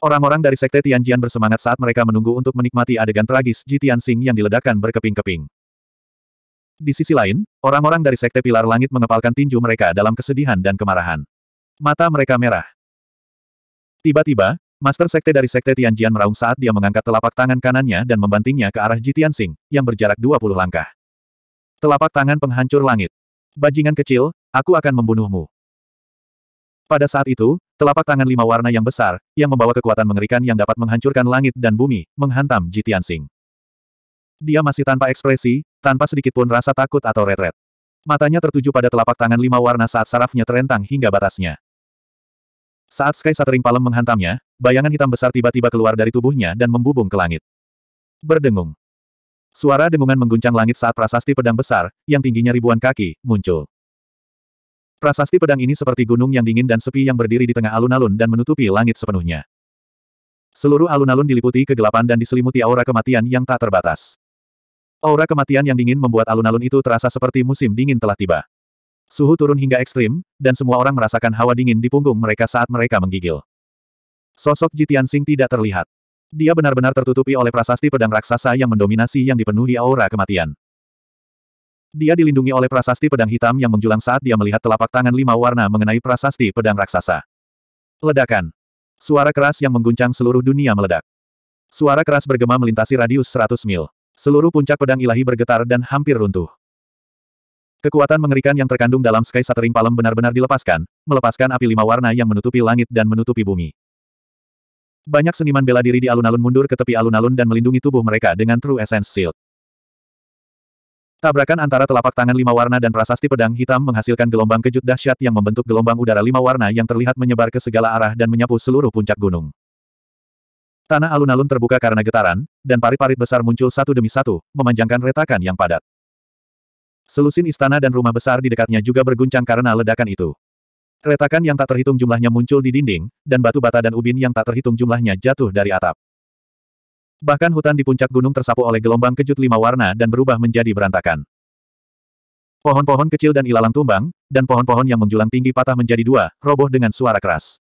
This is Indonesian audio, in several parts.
Orang-orang dari Sekte Tianjian bersemangat saat mereka menunggu untuk menikmati adegan tragis Ji Tianxing yang diledakkan berkeping-keping. Di sisi lain, orang-orang dari Sekte Pilar Langit mengepalkan tinju mereka dalam kesedihan dan kemarahan. Mata mereka merah. Tiba-tiba, Master Sekte dari Sekte Tianjian meraung saat dia mengangkat telapak tangan kanannya dan membantingnya ke arah Ji Tianxing, yang berjarak 20 langkah. Telapak tangan penghancur langit. Bajingan kecil, aku akan membunuhmu. Pada saat itu, telapak tangan lima warna yang besar, yang membawa kekuatan mengerikan yang dapat menghancurkan langit dan bumi, menghantam Ji Tianxing. Dia masih tanpa ekspresi, tanpa sedikit pun rasa takut atau retret. Matanya tertuju pada telapak tangan lima warna saat sarafnya terentang hingga batasnya. Saat Sky Satering Palem menghantamnya, bayangan hitam besar tiba-tiba keluar dari tubuhnya dan membubung ke langit. Berdengung. Suara dengungan mengguncang langit saat prasasti pedang besar, yang tingginya ribuan kaki, muncul. Prasasti pedang ini seperti gunung yang dingin dan sepi yang berdiri di tengah alun-alun dan menutupi langit sepenuhnya. Seluruh alun-alun diliputi kegelapan dan diselimuti aura kematian yang tak terbatas. Aura kematian yang dingin membuat alun-alun itu terasa seperti musim dingin telah tiba. Suhu turun hingga ekstrim, dan semua orang merasakan hawa dingin di punggung mereka saat mereka menggigil. Sosok Jitian Sing tidak terlihat. Dia benar-benar tertutupi oleh prasasti pedang raksasa yang mendominasi yang dipenuhi aura kematian. Dia dilindungi oleh prasasti pedang hitam yang menjulang saat dia melihat telapak tangan lima warna mengenai prasasti pedang raksasa. Ledakan. Suara keras yang mengguncang seluruh dunia meledak. Suara keras bergema melintasi radius 100 mil. Seluruh puncak pedang ilahi bergetar dan hampir runtuh. Kekuatan mengerikan yang terkandung dalam Sky Shattering Palem benar-benar dilepaskan, melepaskan api lima warna yang menutupi langit dan menutupi bumi. Banyak seniman bela diri di alun-alun mundur ke tepi alun-alun dan melindungi tubuh mereka dengan True Essence Shield. Tabrakan antara telapak tangan lima warna dan prasasti pedang hitam menghasilkan gelombang kejut dahsyat yang membentuk gelombang udara lima warna yang terlihat menyebar ke segala arah dan menyapu seluruh puncak gunung. Tanah alun-alun terbuka karena getaran, dan parit-parit besar muncul satu demi satu, memanjangkan retakan yang padat. Selusin istana dan rumah besar di dekatnya juga berguncang karena ledakan itu. Retakan yang tak terhitung jumlahnya muncul di dinding, dan batu bata dan ubin yang tak terhitung jumlahnya jatuh dari atap. Bahkan hutan di puncak gunung tersapu oleh gelombang kejut lima warna dan berubah menjadi berantakan. Pohon-pohon kecil dan ilalang tumbang, dan pohon-pohon yang menjulang tinggi patah menjadi dua, roboh dengan suara keras.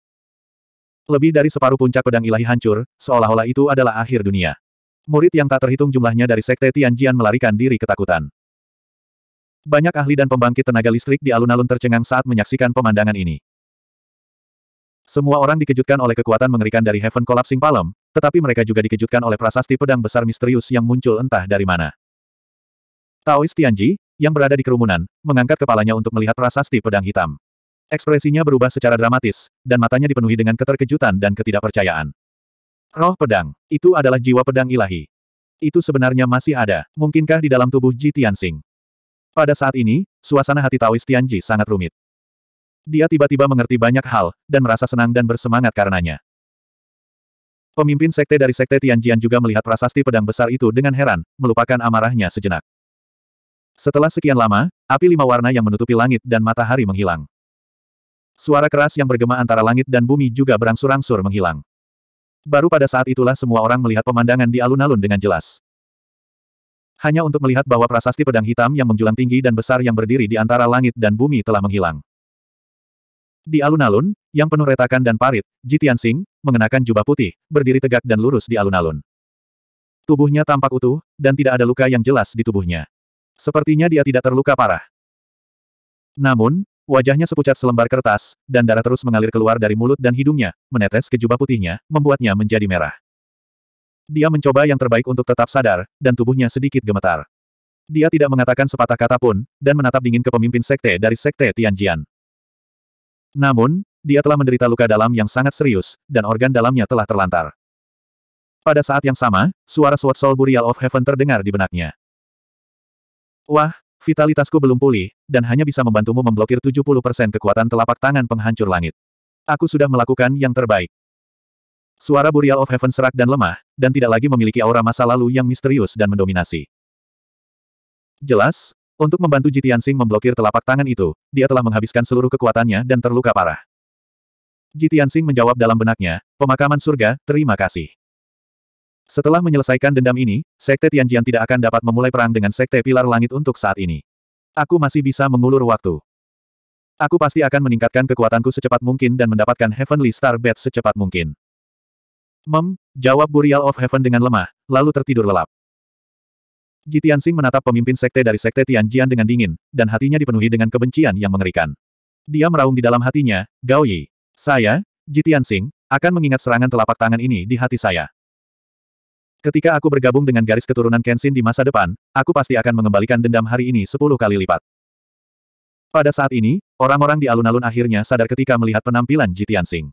Lebih dari separuh puncak pedang ilahi hancur, seolah-olah itu adalah akhir dunia. Murid yang tak terhitung jumlahnya dari sekte Tianjian melarikan diri ketakutan. Banyak ahli dan pembangkit tenaga listrik di alun-alun tercengang saat menyaksikan pemandangan ini. Semua orang dikejutkan oleh kekuatan mengerikan dari Heaven Collapsing Palm, tetapi mereka juga dikejutkan oleh prasasti pedang besar misterius yang muncul entah dari mana. Taois Tianji, yang berada di kerumunan, mengangkat kepalanya untuk melihat prasasti pedang hitam. Ekspresinya berubah secara dramatis, dan matanya dipenuhi dengan keterkejutan dan ketidakpercayaan. Roh pedang, itu adalah jiwa pedang ilahi. Itu sebenarnya masih ada, mungkinkah di dalam tubuh Ji Tianxing? Pada saat ini, suasana hati Taois Tianji sangat rumit. Dia tiba-tiba mengerti banyak hal, dan merasa senang dan bersemangat karenanya. Pemimpin sekte dari sekte Tianjian juga melihat prasasti pedang besar itu dengan heran, melupakan amarahnya sejenak. Setelah sekian lama, api lima warna yang menutupi langit dan matahari menghilang. Suara keras yang bergema antara langit dan bumi juga berangsur-angsur menghilang. Baru pada saat itulah semua orang melihat pemandangan di alun-alun dengan jelas. Hanya untuk melihat bahwa prasasti pedang hitam yang menjulang tinggi dan besar yang berdiri di antara langit dan bumi telah menghilang. Di alun-alun, yang penuh retakan dan parit, Jitian Tianxing, mengenakan jubah putih, berdiri tegak dan lurus di alun-alun. Tubuhnya tampak utuh, dan tidak ada luka yang jelas di tubuhnya. Sepertinya dia tidak terluka parah. Namun, wajahnya sepucat selembar kertas, dan darah terus mengalir keluar dari mulut dan hidungnya, menetes ke jubah putihnya, membuatnya menjadi merah. Dia mencoba yang terbaik untuk tetap sadar, dan tubuhnya sedikit gemetar. Dia tidak mengatakan sepatah kata pun, dan menatap dingin ke pemimpin sekte dari sekte Tianjian. Namun, dia telah menderita luka dalam yang sangat serius, dan organ dalamnya telah terlantar. Pada saat yang sama, suara Sword Soul Burial of Heaven terdengar di benaknya. Wah, vitalitasku belum pulih, dan hanya bisa membantumu memblokir 70% kekuatan telapak tangan penghancur langit. Aku sudah melakukan yang terbaik. Suara Burial of Heaven serak dan lemah, dan tidak lagi memiliki aura masa lalu yang misterius dan mendominasi. Jelas, untuk membantu Jitian Sing memblokir telapak tangan itu, dia telah menghabiskan seluruh kekuatannya dan terluka parah. Jitian Sing menjawab dalam benaknya, pemakaman surga, terima kasih. Setelah menyelesaikan dendam ini, Sekte Tianjian tidak akan dapat memulai perang dengan Sekte Pilar Langit untuk saat ini. Aku masih bisa mengulur waktu. Aku pasti akan meningkatkan kekuatanku secepat mungkin dan mendapatkan Heavenly Star Bed secepat mungkin. Mem, jawab Burial of Heaven dengan lemah, lalu tertidur lelap. Jitian Tianxing menatap pemimpin sekte dari sekte Tianjian dengan dingin, dan hatinya dipenuhi dengan kebencian yang mengerikan. Dia meraung di dalam hatinya, Gao Yi. Saya, Jitian Tianxing, akan mengingat serangan telapak tangan ini di hati saya. Ketika aku bergabung dengan garis keturunan Kenshin di masa depan, aku pasti akan mengembalikan dendam hari ini sepuluh kali lipat. Pada saat ini, orang-orang di alun-alun akhirnya sadar ketika melihat penampilan Jitian Tianxing.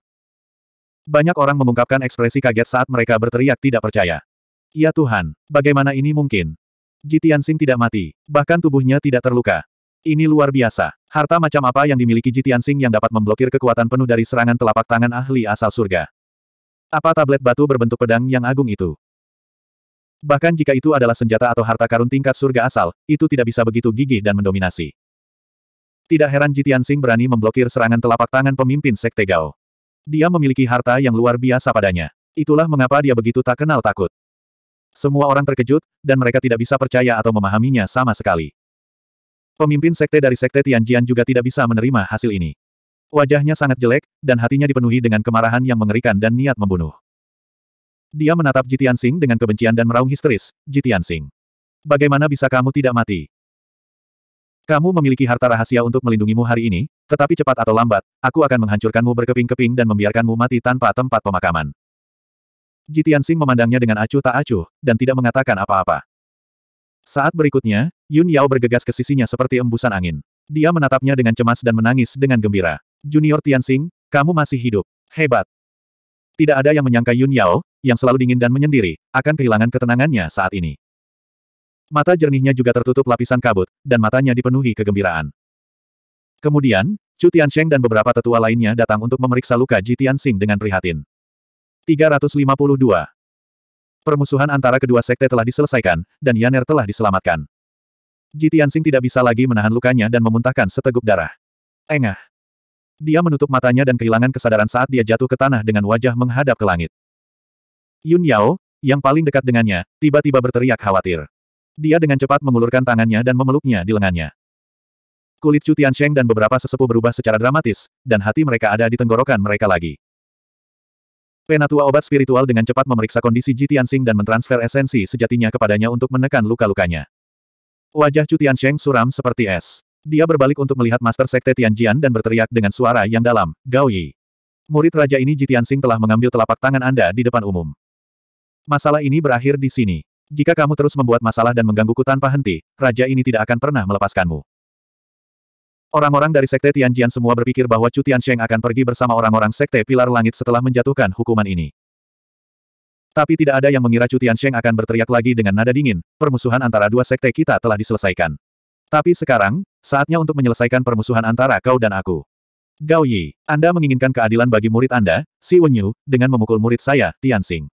Banyak orang mengungkapkan ekspresi kaget saat mereka berteriak tidak percaya. Ya Tuhan, bagaimana ini mungkin? Ji Tianxing tidak mati, bahkan tubuhnya tidak terluka. Ini luar biasa. Harta macam apa yang dimiliki Ji Tianxing yang dapat memblokir kekuatan penuh dari serangan telapak tangan ahli asal surga? Apa tablet batu berbentuk pedang yang agung itu? Bahkan jika itu adalah senjata atau harta karun tingkat surga asal, itu tidak bisa begitu gigih dan mendominasi. Tidak heran Ji Tianxing berani memblokir serangan telapak tangan pemimpin Sekte Gao. Dia memiliki harta yang luar biasa padanya. Itulah mengapa dia begitu tak kenal takut. Semua orang terkejut, dan mereka tidak bisa percaya atau memahaminya sama sekali. Pemimpin sekte dari sekte Tianjian juga tidak bisa menerima hasil ini. Wajahnya sangat jelek, dan hatinya dipenuhi dengan kemarahan yang mengerikan dan niat membunuh. Dia menatap Jitian Sing dengan kebencian dan meraung histeris, Jitian Sing. Bagaimana bisa kamu tidak mati? Kamu memiliki harta rahasia untuk melindungimu hari ini, tetapi cepat atau lambat, aku akan menghancurkanmu berkeping-keping dan membiarkanmu mati tanpa tempat pemakaman. Jitian Sing memandangnya dengan acuh tak acuh, dan tidak mengatakan apa-apa. Saat berikutnya, Yun Yao bergegas ke sisinya seperti embusan angin. Dia menatapnya dengan cemas dan menangis dengan gembira. Junior Tian Tianxing, kamu masih hidup. Hebat. Tidak ada yang menyangka Yun Yao, yang selalu dingin dan menyendiri, akan kehilangan ketenangannya saat ini. Mata jernihnya juga tertutup lapisan kabut, dan matanya dipenuhi kegembiraan. Kemudian, Chu Tian Sheng dan beberapa tetua lainnya datang untuk memeriksa luka Ji Sing dengan prihatin. 352. Permusuhan antara kedua sekte telah diselesaikan, dan Yaner telah diselamatkan. Jitiansing tidak bisa lagi menahan lukanya dan memuntahkan seteguk darah. Engah. Dia menutup matanya dan kehilangan kesadaran saat dia jatuh ke tanah dengan wajah menghadap ke langit. Yun Yao, yang paling dekat dengannya, tiba-tiba berteriak khawatir. Dia dengan cepat mengulurkan tangannya dan memeluknya di lengannya. Kulit Chu Sheng dan beberapa sesepuh berubah secara dramatis, dan hati mereka ada di tenggorokan mereka lagi. Penatua obat spiritual dengan cepat memeriksa kondisi Ji Tianxing dan mentransfer esensi sejatinya kepadanya untuk menekan luka-lukanya. Wajah Chu suram seperti es. Dia berbalik untuk melihat Master Sekte Tianjian dan berteriak dengan suara yang dalam, Gao Yi. Murid raja ini Ji Tianxing telah mengambil telapak tangan Anda di depan umum. Masalah ini berakhir di sini. Jika kamu terus membuat masalah dan menggangguku tanpa henti, raja ini tidak akan pernah melepaskanmu. Orang-orang dari Sekte Tianjian semua berpikir bahwa Chu Tiansheng akan pergi bersama orang-orang Sekte Pilar Langit setelah menjatuhkan hukuman ini. Tapi tidak ada yang mengira Chu Tiansheng akan berteriak lagi dengan nada dingin, permusuhan antara dua sekte kita telah diselesaikan. Tapi sekarang, saatnya untuk menyelesaikan permusuhan antara kau dan aku. Gao Yi, Anda menginginkan keadilan bagi murid Anda, Si Wenyu, dengan memukul murid saya, Tianxing.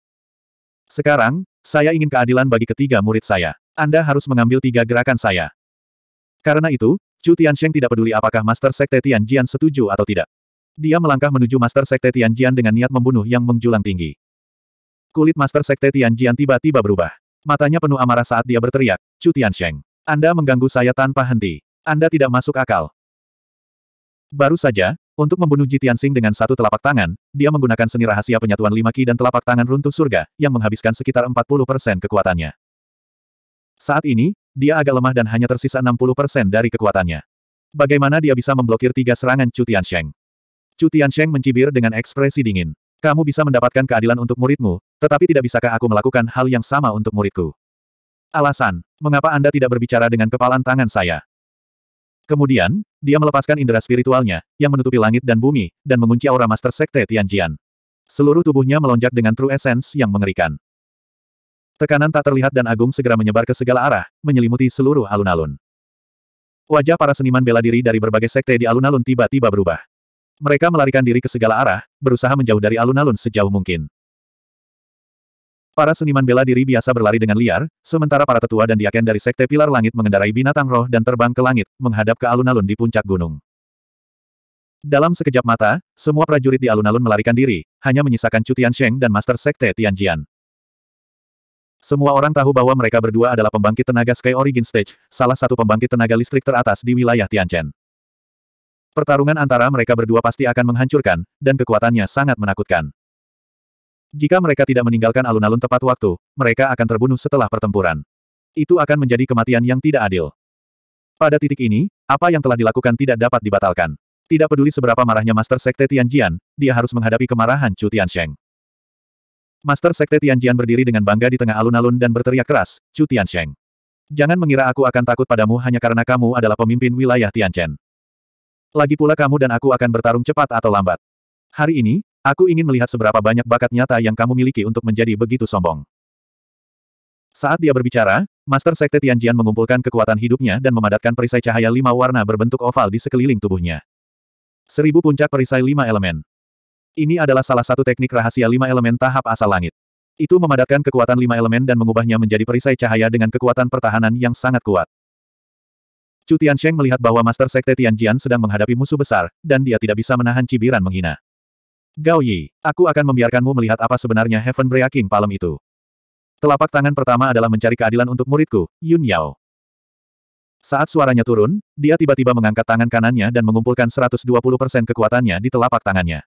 Sekarang, saya ingin keadilan bagi ketiga murid saya. Anda harus mengambil tiga gerakan saya. Karena itu, Chu Tiansheng tidak peduli apakah Master Sekte Tianjian setuju atau tidak. Dia melangkah menuju Master Sekte Tianjian dengan niat membunuh yang menjulang tinggi. Kulit Master Sekte Tianjian tiba-tiba berubah. Matanya penuh amarah saat dia berteriak, Chu Tiansheng, Anda mengganggu saya tanpa henti. Anda tidak masuk akal. Baru saja, untuk membunuh Ji Tianxing dengan satu telapak tangan, dia menggunakan seni rahasia penyatuan lima ki dan telapak tangan runtuh surga, yang menghabiskan sekitar 40% kekuatannya. Saat ini, dia agak lemah dan hanya tersisa 60% dari kekuatannya. Bagaimana dia bisa memblokir tiga serangan Chu Tiansheng? Chu Tiansheng mencibir dengan ekspresi dingin. Kamu bisa mendapatkan keadilan untuk muridmu, tetapi tidak bisakah aku melakukan hal yang sama untuk muridku? Alasan, mengapa Anda tidak berbicara dengan kepalan tangan saya? Kemudian, dia melepaskan indera spiritualnya, yang menutupi langit dan bumi, dan mengunci aura Master Sekte Tianjian. Seluruh tubuhnya melonjak dengan True Essence yang mengerikan. Tekanan tak terlihat dan agung segera menyebar ke segala arah, menyelimuti seluruh alun-alun. Wajah para seniman bela diri dari berbagai sekte di alun-alun tiba-tiba berubah. Mereka melarikan diri ke segala arah, berusaha menjauh dari alun-alun sejauh mungkin. Para seniman bela diri biasa berlari dengan liar, sementara para tetua dan diaken dari Sekte Pilar Langit mengendarai binatang roh dan terbang ke langit, menghadap ke alun-alun di puncak gunung. Dalam sekejap mata, semua prajurit di alun-alun melarikan diri, hanya menyisakan Cutian Sheng dan Master Sekte Tianjian. Semua orang tahu bahwa mereka berdua adalah pembangkit tenaga Sky Origin Stage, salah satu pembangkit tenaga listrik teratas di wilayah Tianchen. Pertarungan antara mereka berdua pasti akan menghancurkan, dan kekuatannya sangat menakutkan. Jika mereka tidak meninggalkan alun-alun tepat waktu, mereka akan terbunuh setelah pertempuran. Itu akan menjadi kematian yang tidak adil. Pada titik ini, apa yang telah dilakukan tidak dapat dibatalkan. Tidak peduli seberapa marahnya Master Sekte Tianjian, dia harus menghadapi kemarahan Chu Tiansheng. Master Sekte Tianjian berdiri dengan bangga di tengah alun-alun dan berteriak keras, Chu Tiansheng. Jangan mengira aku akan takut padamu hanya karena kamu adalah pemimpin wilayah Tianchen. Lagi pula kamu dan aku akan bertarung cepat atau lambat. Hari ini, aku ingin melihat seberapa banyak bakat nyata yang kamu miliki untuk menjadi begitu sombong. Saat dia berbicara, Master Sekte Tianjian mengumpulkan kekuatan hidupnya dan memadatkan perisai cahaya lima warna berbentuk oval di sekeliling tubuhnya. Seribu puncak perisai lima elemen. Ini adalah salah satu teknik rahasia lima elemen tahap asal langit. Itu memadatkan kekuatan lima elemen dan mengubahnya menjadi perisai cahaya dengan kekuatan pertahanan yang sangat kuat. Chu Tiansheng melihat bahwa Master Sekte Tianjian sedang menghadapi musuh besar, dan dia tidak bisa menahan cibiran menghina. Gao Yi, aku akan membiarkanmu melihat apa sebenarnya Heaven Breaking Palm itu. Telapak tangan pertama adalah mencari keadilan untuk muridku, Yun Yao. Saat suaranya turun, dia tiba-tiba mengangkat tangan kanannya dan mengumpulkan 120% kekuatannya di telapak tangannya.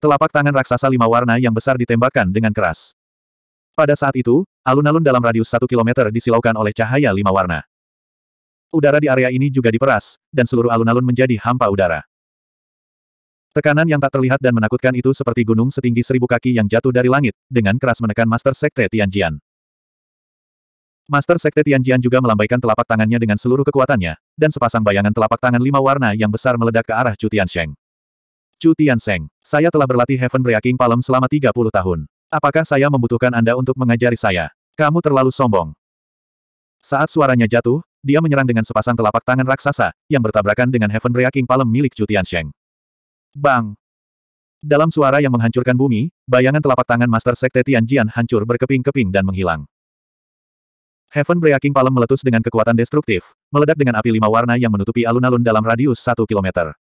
Telapak tangan raksasa lima warna yang besar ditembakkan dengan keras. Pada saat itu, alun-alun dalam radius satu kilometer disilaukan oleh cahaya lima warna. Udara di area ini juga diperas, dan seluruh alun-alun menjadi hampa udara. Tekanan yang tak terlihat dan menakutkan itu seperti gunung setinggi seribu kaki yang jatuh dari langit, dengan keras menekan Master Sekte Tianjian. Master Sekte Tianjian juga melambaikan telapak tangannya dengan seluruh kekuatannya, dan sepasang bayangan telapak tangan lima warna yang besar meledak ke arah Cutian Sheng. Chu Tianseng, saya telah berlatih Heaven Breaking Palm selama 30 tahun. Apakah saya membutuhkan Anda untuk mengajari saya? Kamu terlalu sombong. Saat suaranya jatuh, dia menyerang dengan sepasang telapak tangan raksasa, yang bertabrakan dengan Heaven Breaking Palm milik Chu Tiansheng. Bang! Dalam suara yang menghancurkan bumi, bayangan telapak tangan Master Sekte Tianjian hancur berkeping-keping dan menghilang. Heaven Breaking Palm meletus dengan kekuatan destruktif, meledak dengan api lima warna yang menutupi alun-alun dalam radius satu kilometer.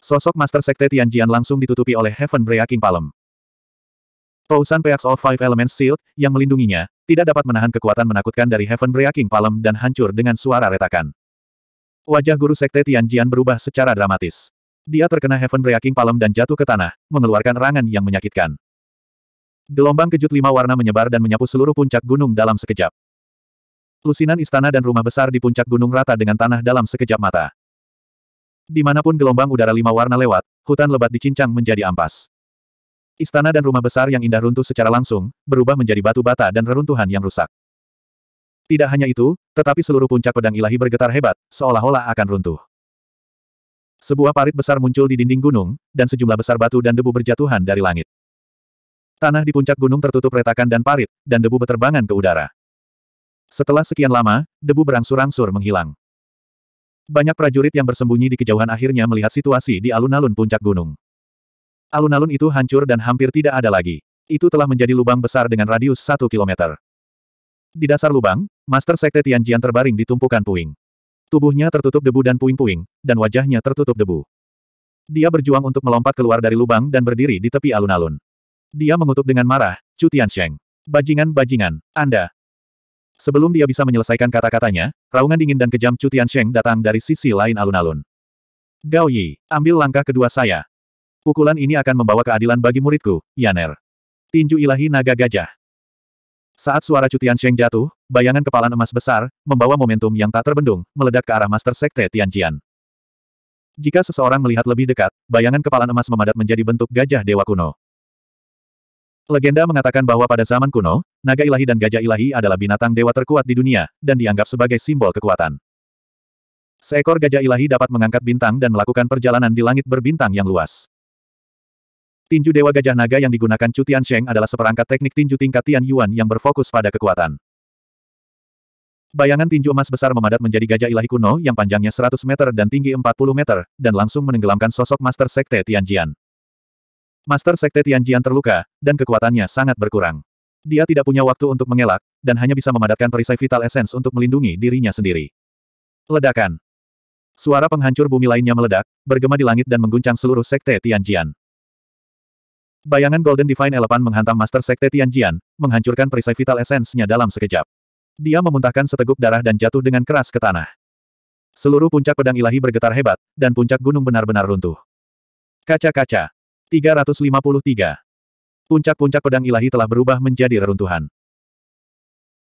Sosok Master Sekte Tianjian langsung ditutupi oleh Heaven Breaking Palm. Tousan Peaks of Five Elements Shield, yang melindunginya, tidak dapat menahan kekuatan menakutkan dari Heaven Breaking Palm dan hancur dengan suara retakan. Wajah guru Sekte Tianjian berubah secara dramatis. Dia terkena Heaven Breaking Palm dan jatuh ke tanah, mengeluarkan rangan yang menyakitkan. Gelombang kejut lima warna menyebar dan menyapu seluruh puncak gunung dalam sekejap. Lusinan istana dan rumah besar di puncak gunung rata dengan tanah dalam sekejap mata. Dimanapun gelombang udara lima warna lewat, hutan lebat dicincang menjadi ampas. Istana dan rumah besar yang indah runtuh secara langsung, berubah menjadi batu bata dan reruntuhan yang rusak. Tidak hanya itu, tetapi seluruh puncak pedang ilahi bergetar hebat, seolah-olah akan runtuh. Sebuah parit besar muncul di dinding gunung, dan sejumlah besar batu dan debu berjatuhan dari langit. Tanah di puncak gunung tertutup retakan dan parit, dan debu berterbangan ke udara. Setelah sekian lama, debu berangsur-angsur menghilang. Banyak prajurit yang bersembunyi di kejauhan akhirnya melihat situasi di alun-alun puncak gunung. Alun-alun itu hancur dan hampir tidak ada lagi. Itu telah menjadi lubang besar dengan radius satu kilometer. Di dasar lubang, Master Sekte Tianjian terbaring di tumpukan puing. Tubuhnya tertutup debu dan puing-puing, dan wajahnya tertutup debu. Dia berjuang untuk melompat keluar dari lubang dan berdiri di tepi alun-alun. Dia mengutuk dengan marah, Chu Tiansheng. Bajingan-bajingan, Anda, Sebelum dia bisa menyelesaikan kata-katanya, raungan dingin dan kejam Chu Tiansheng datang dari sisi lain alun-alun. Gao Yi, ambil langkah kedua saya. Pukulan ini akan membawa keadilan bagi muridku, Yaner. Tinju ilahi naga gajah. Saat suara Chu Tiansheng jatuh, bayangan kepalan emas besar, membawa momentum yang tak terbendung, meledak ke arah Master Sekte Tianjian. Jika seseorang melihat lebih dekat, bayangan kepalan emas memadat menjadi bentuk gajah dewa kuno. Legenda mengatakan bahwa pada zaman kuno, naga ilahi dan gajah ilahi adalah binatang dewa terkuat di dunia, dan dianggap sebagai simbol kekuatan. Seekor gajah ilahi dapat mengangkat bintang dan melakukan perjalanan di langit berbintang yang luas. Tinju Dewa Gajah Naga yang digunakan Chu Sheng adalah seperangkat teknik tinju tingkat Tian Yuan yang berfokus pada kekuatan. Bayangan tinju emas besar memadat menjadi gajah ilahi kuno yang panjangnya 100 meter dan tinggi 40 meter, dan langsung menenggelamkan sosok Master Sekte Tianjian. Master Sekte Tianjian terluka, dan kekuatannya sangat berkurang. Dia tidak punya waktu untuk mengelak, dan hanya bisa memadatkan perisai vital essence untuk melindungi dirinya sendiri. Ledakan. Suara penghancur bumi lainnya meledak, bergema di langit dan mengguncang seluruh Sekte Tianjian. Bayangan Golden Divine Elephant menghantam Master Sekte Tianjian, menghancurkan perisai vital essence-nya dalam sekejap. Dia memuntahkan seteguk darah dan jatuh dengan keras ke tanah. Seluruh puncak pedang ilahi bergetar hebat, dan puncak gunung benar-benar runtuh. Kaca-kaca. 353. Puncak-puncak pedang ilahi telah berubah menjadi reruntuhan.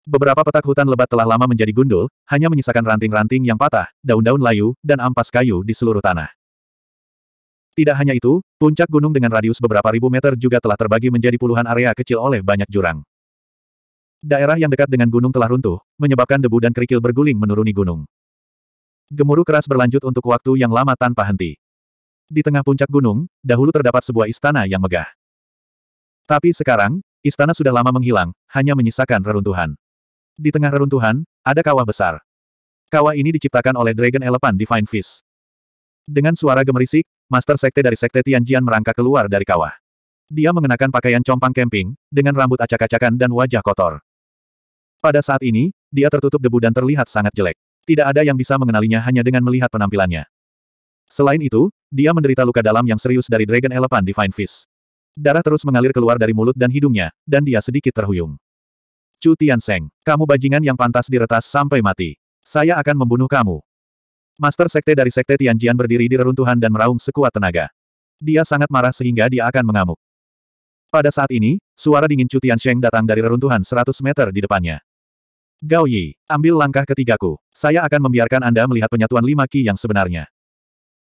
Beberapa petak hutan lebat telah lama menjadi gundul, hanya menyisakan ranting-ranting yang patah, daun-daun layu, dan ampas kayu di seluruh tanah. Tidak hanya itu, puncak gunung dengan radius beberapa ribu meter juga telah terbagi menjadi puluhan area kecil oleh banyak jurang. Daerah yang dekat dengan gunung telah runtuh, menyebabkan debu dan kerikil berguling menuruni gunung. Gemuruh keras berlanjut untuk waktu yang lama tanpa henti. Di tengah puncak gunung, dahulu terdapat sebuah istana yang megah. Tapi sekarang, istana sudah lama menghilang, hanya menyisakan reruntuhan. Di tengah reruntuhan, ada kawah besar. Kawah ini diciptakan oleh Dragon Elephant Divine Fish. Dengan suara gemerisik, Master Sekte dari Sekte Tianjian merangkak keluar dari kawah. Dia mengenakan pakaian compang camping, dengan rambut acak-acakan dan wajah kotor. Pada saat ini, dia tertutup debu dan terlihat sangat jelek. Tidak ada yang bisa mengenalinya hanya dengan melihat penampilannya. Selain itu, dia menderita luka dalam yang serius dari Dragon Elephant Divine Fist. Darah terus mengalir keluar dari mulut dan hidungnya, dan dia sedikit terhuyung. Chu Tianseng, kamu bajingan yang pantas diretas sampai mati. Saya akan membunuh kamu. Master Sekte dari Sekte Tianjian berdiri di reruntuhan dan meraung sekuat tenaga. Dia sangat marah sehingga dia akan mengamuk. Pada saat ini, suara dingin Chu Tiansheng datang dari reruntuhan 100 meter di depannya. Gao Yi, ambil langkah ketigaku. Saya akan membiarkan Anda melihat penyatuan lima ki yang sebenarnya.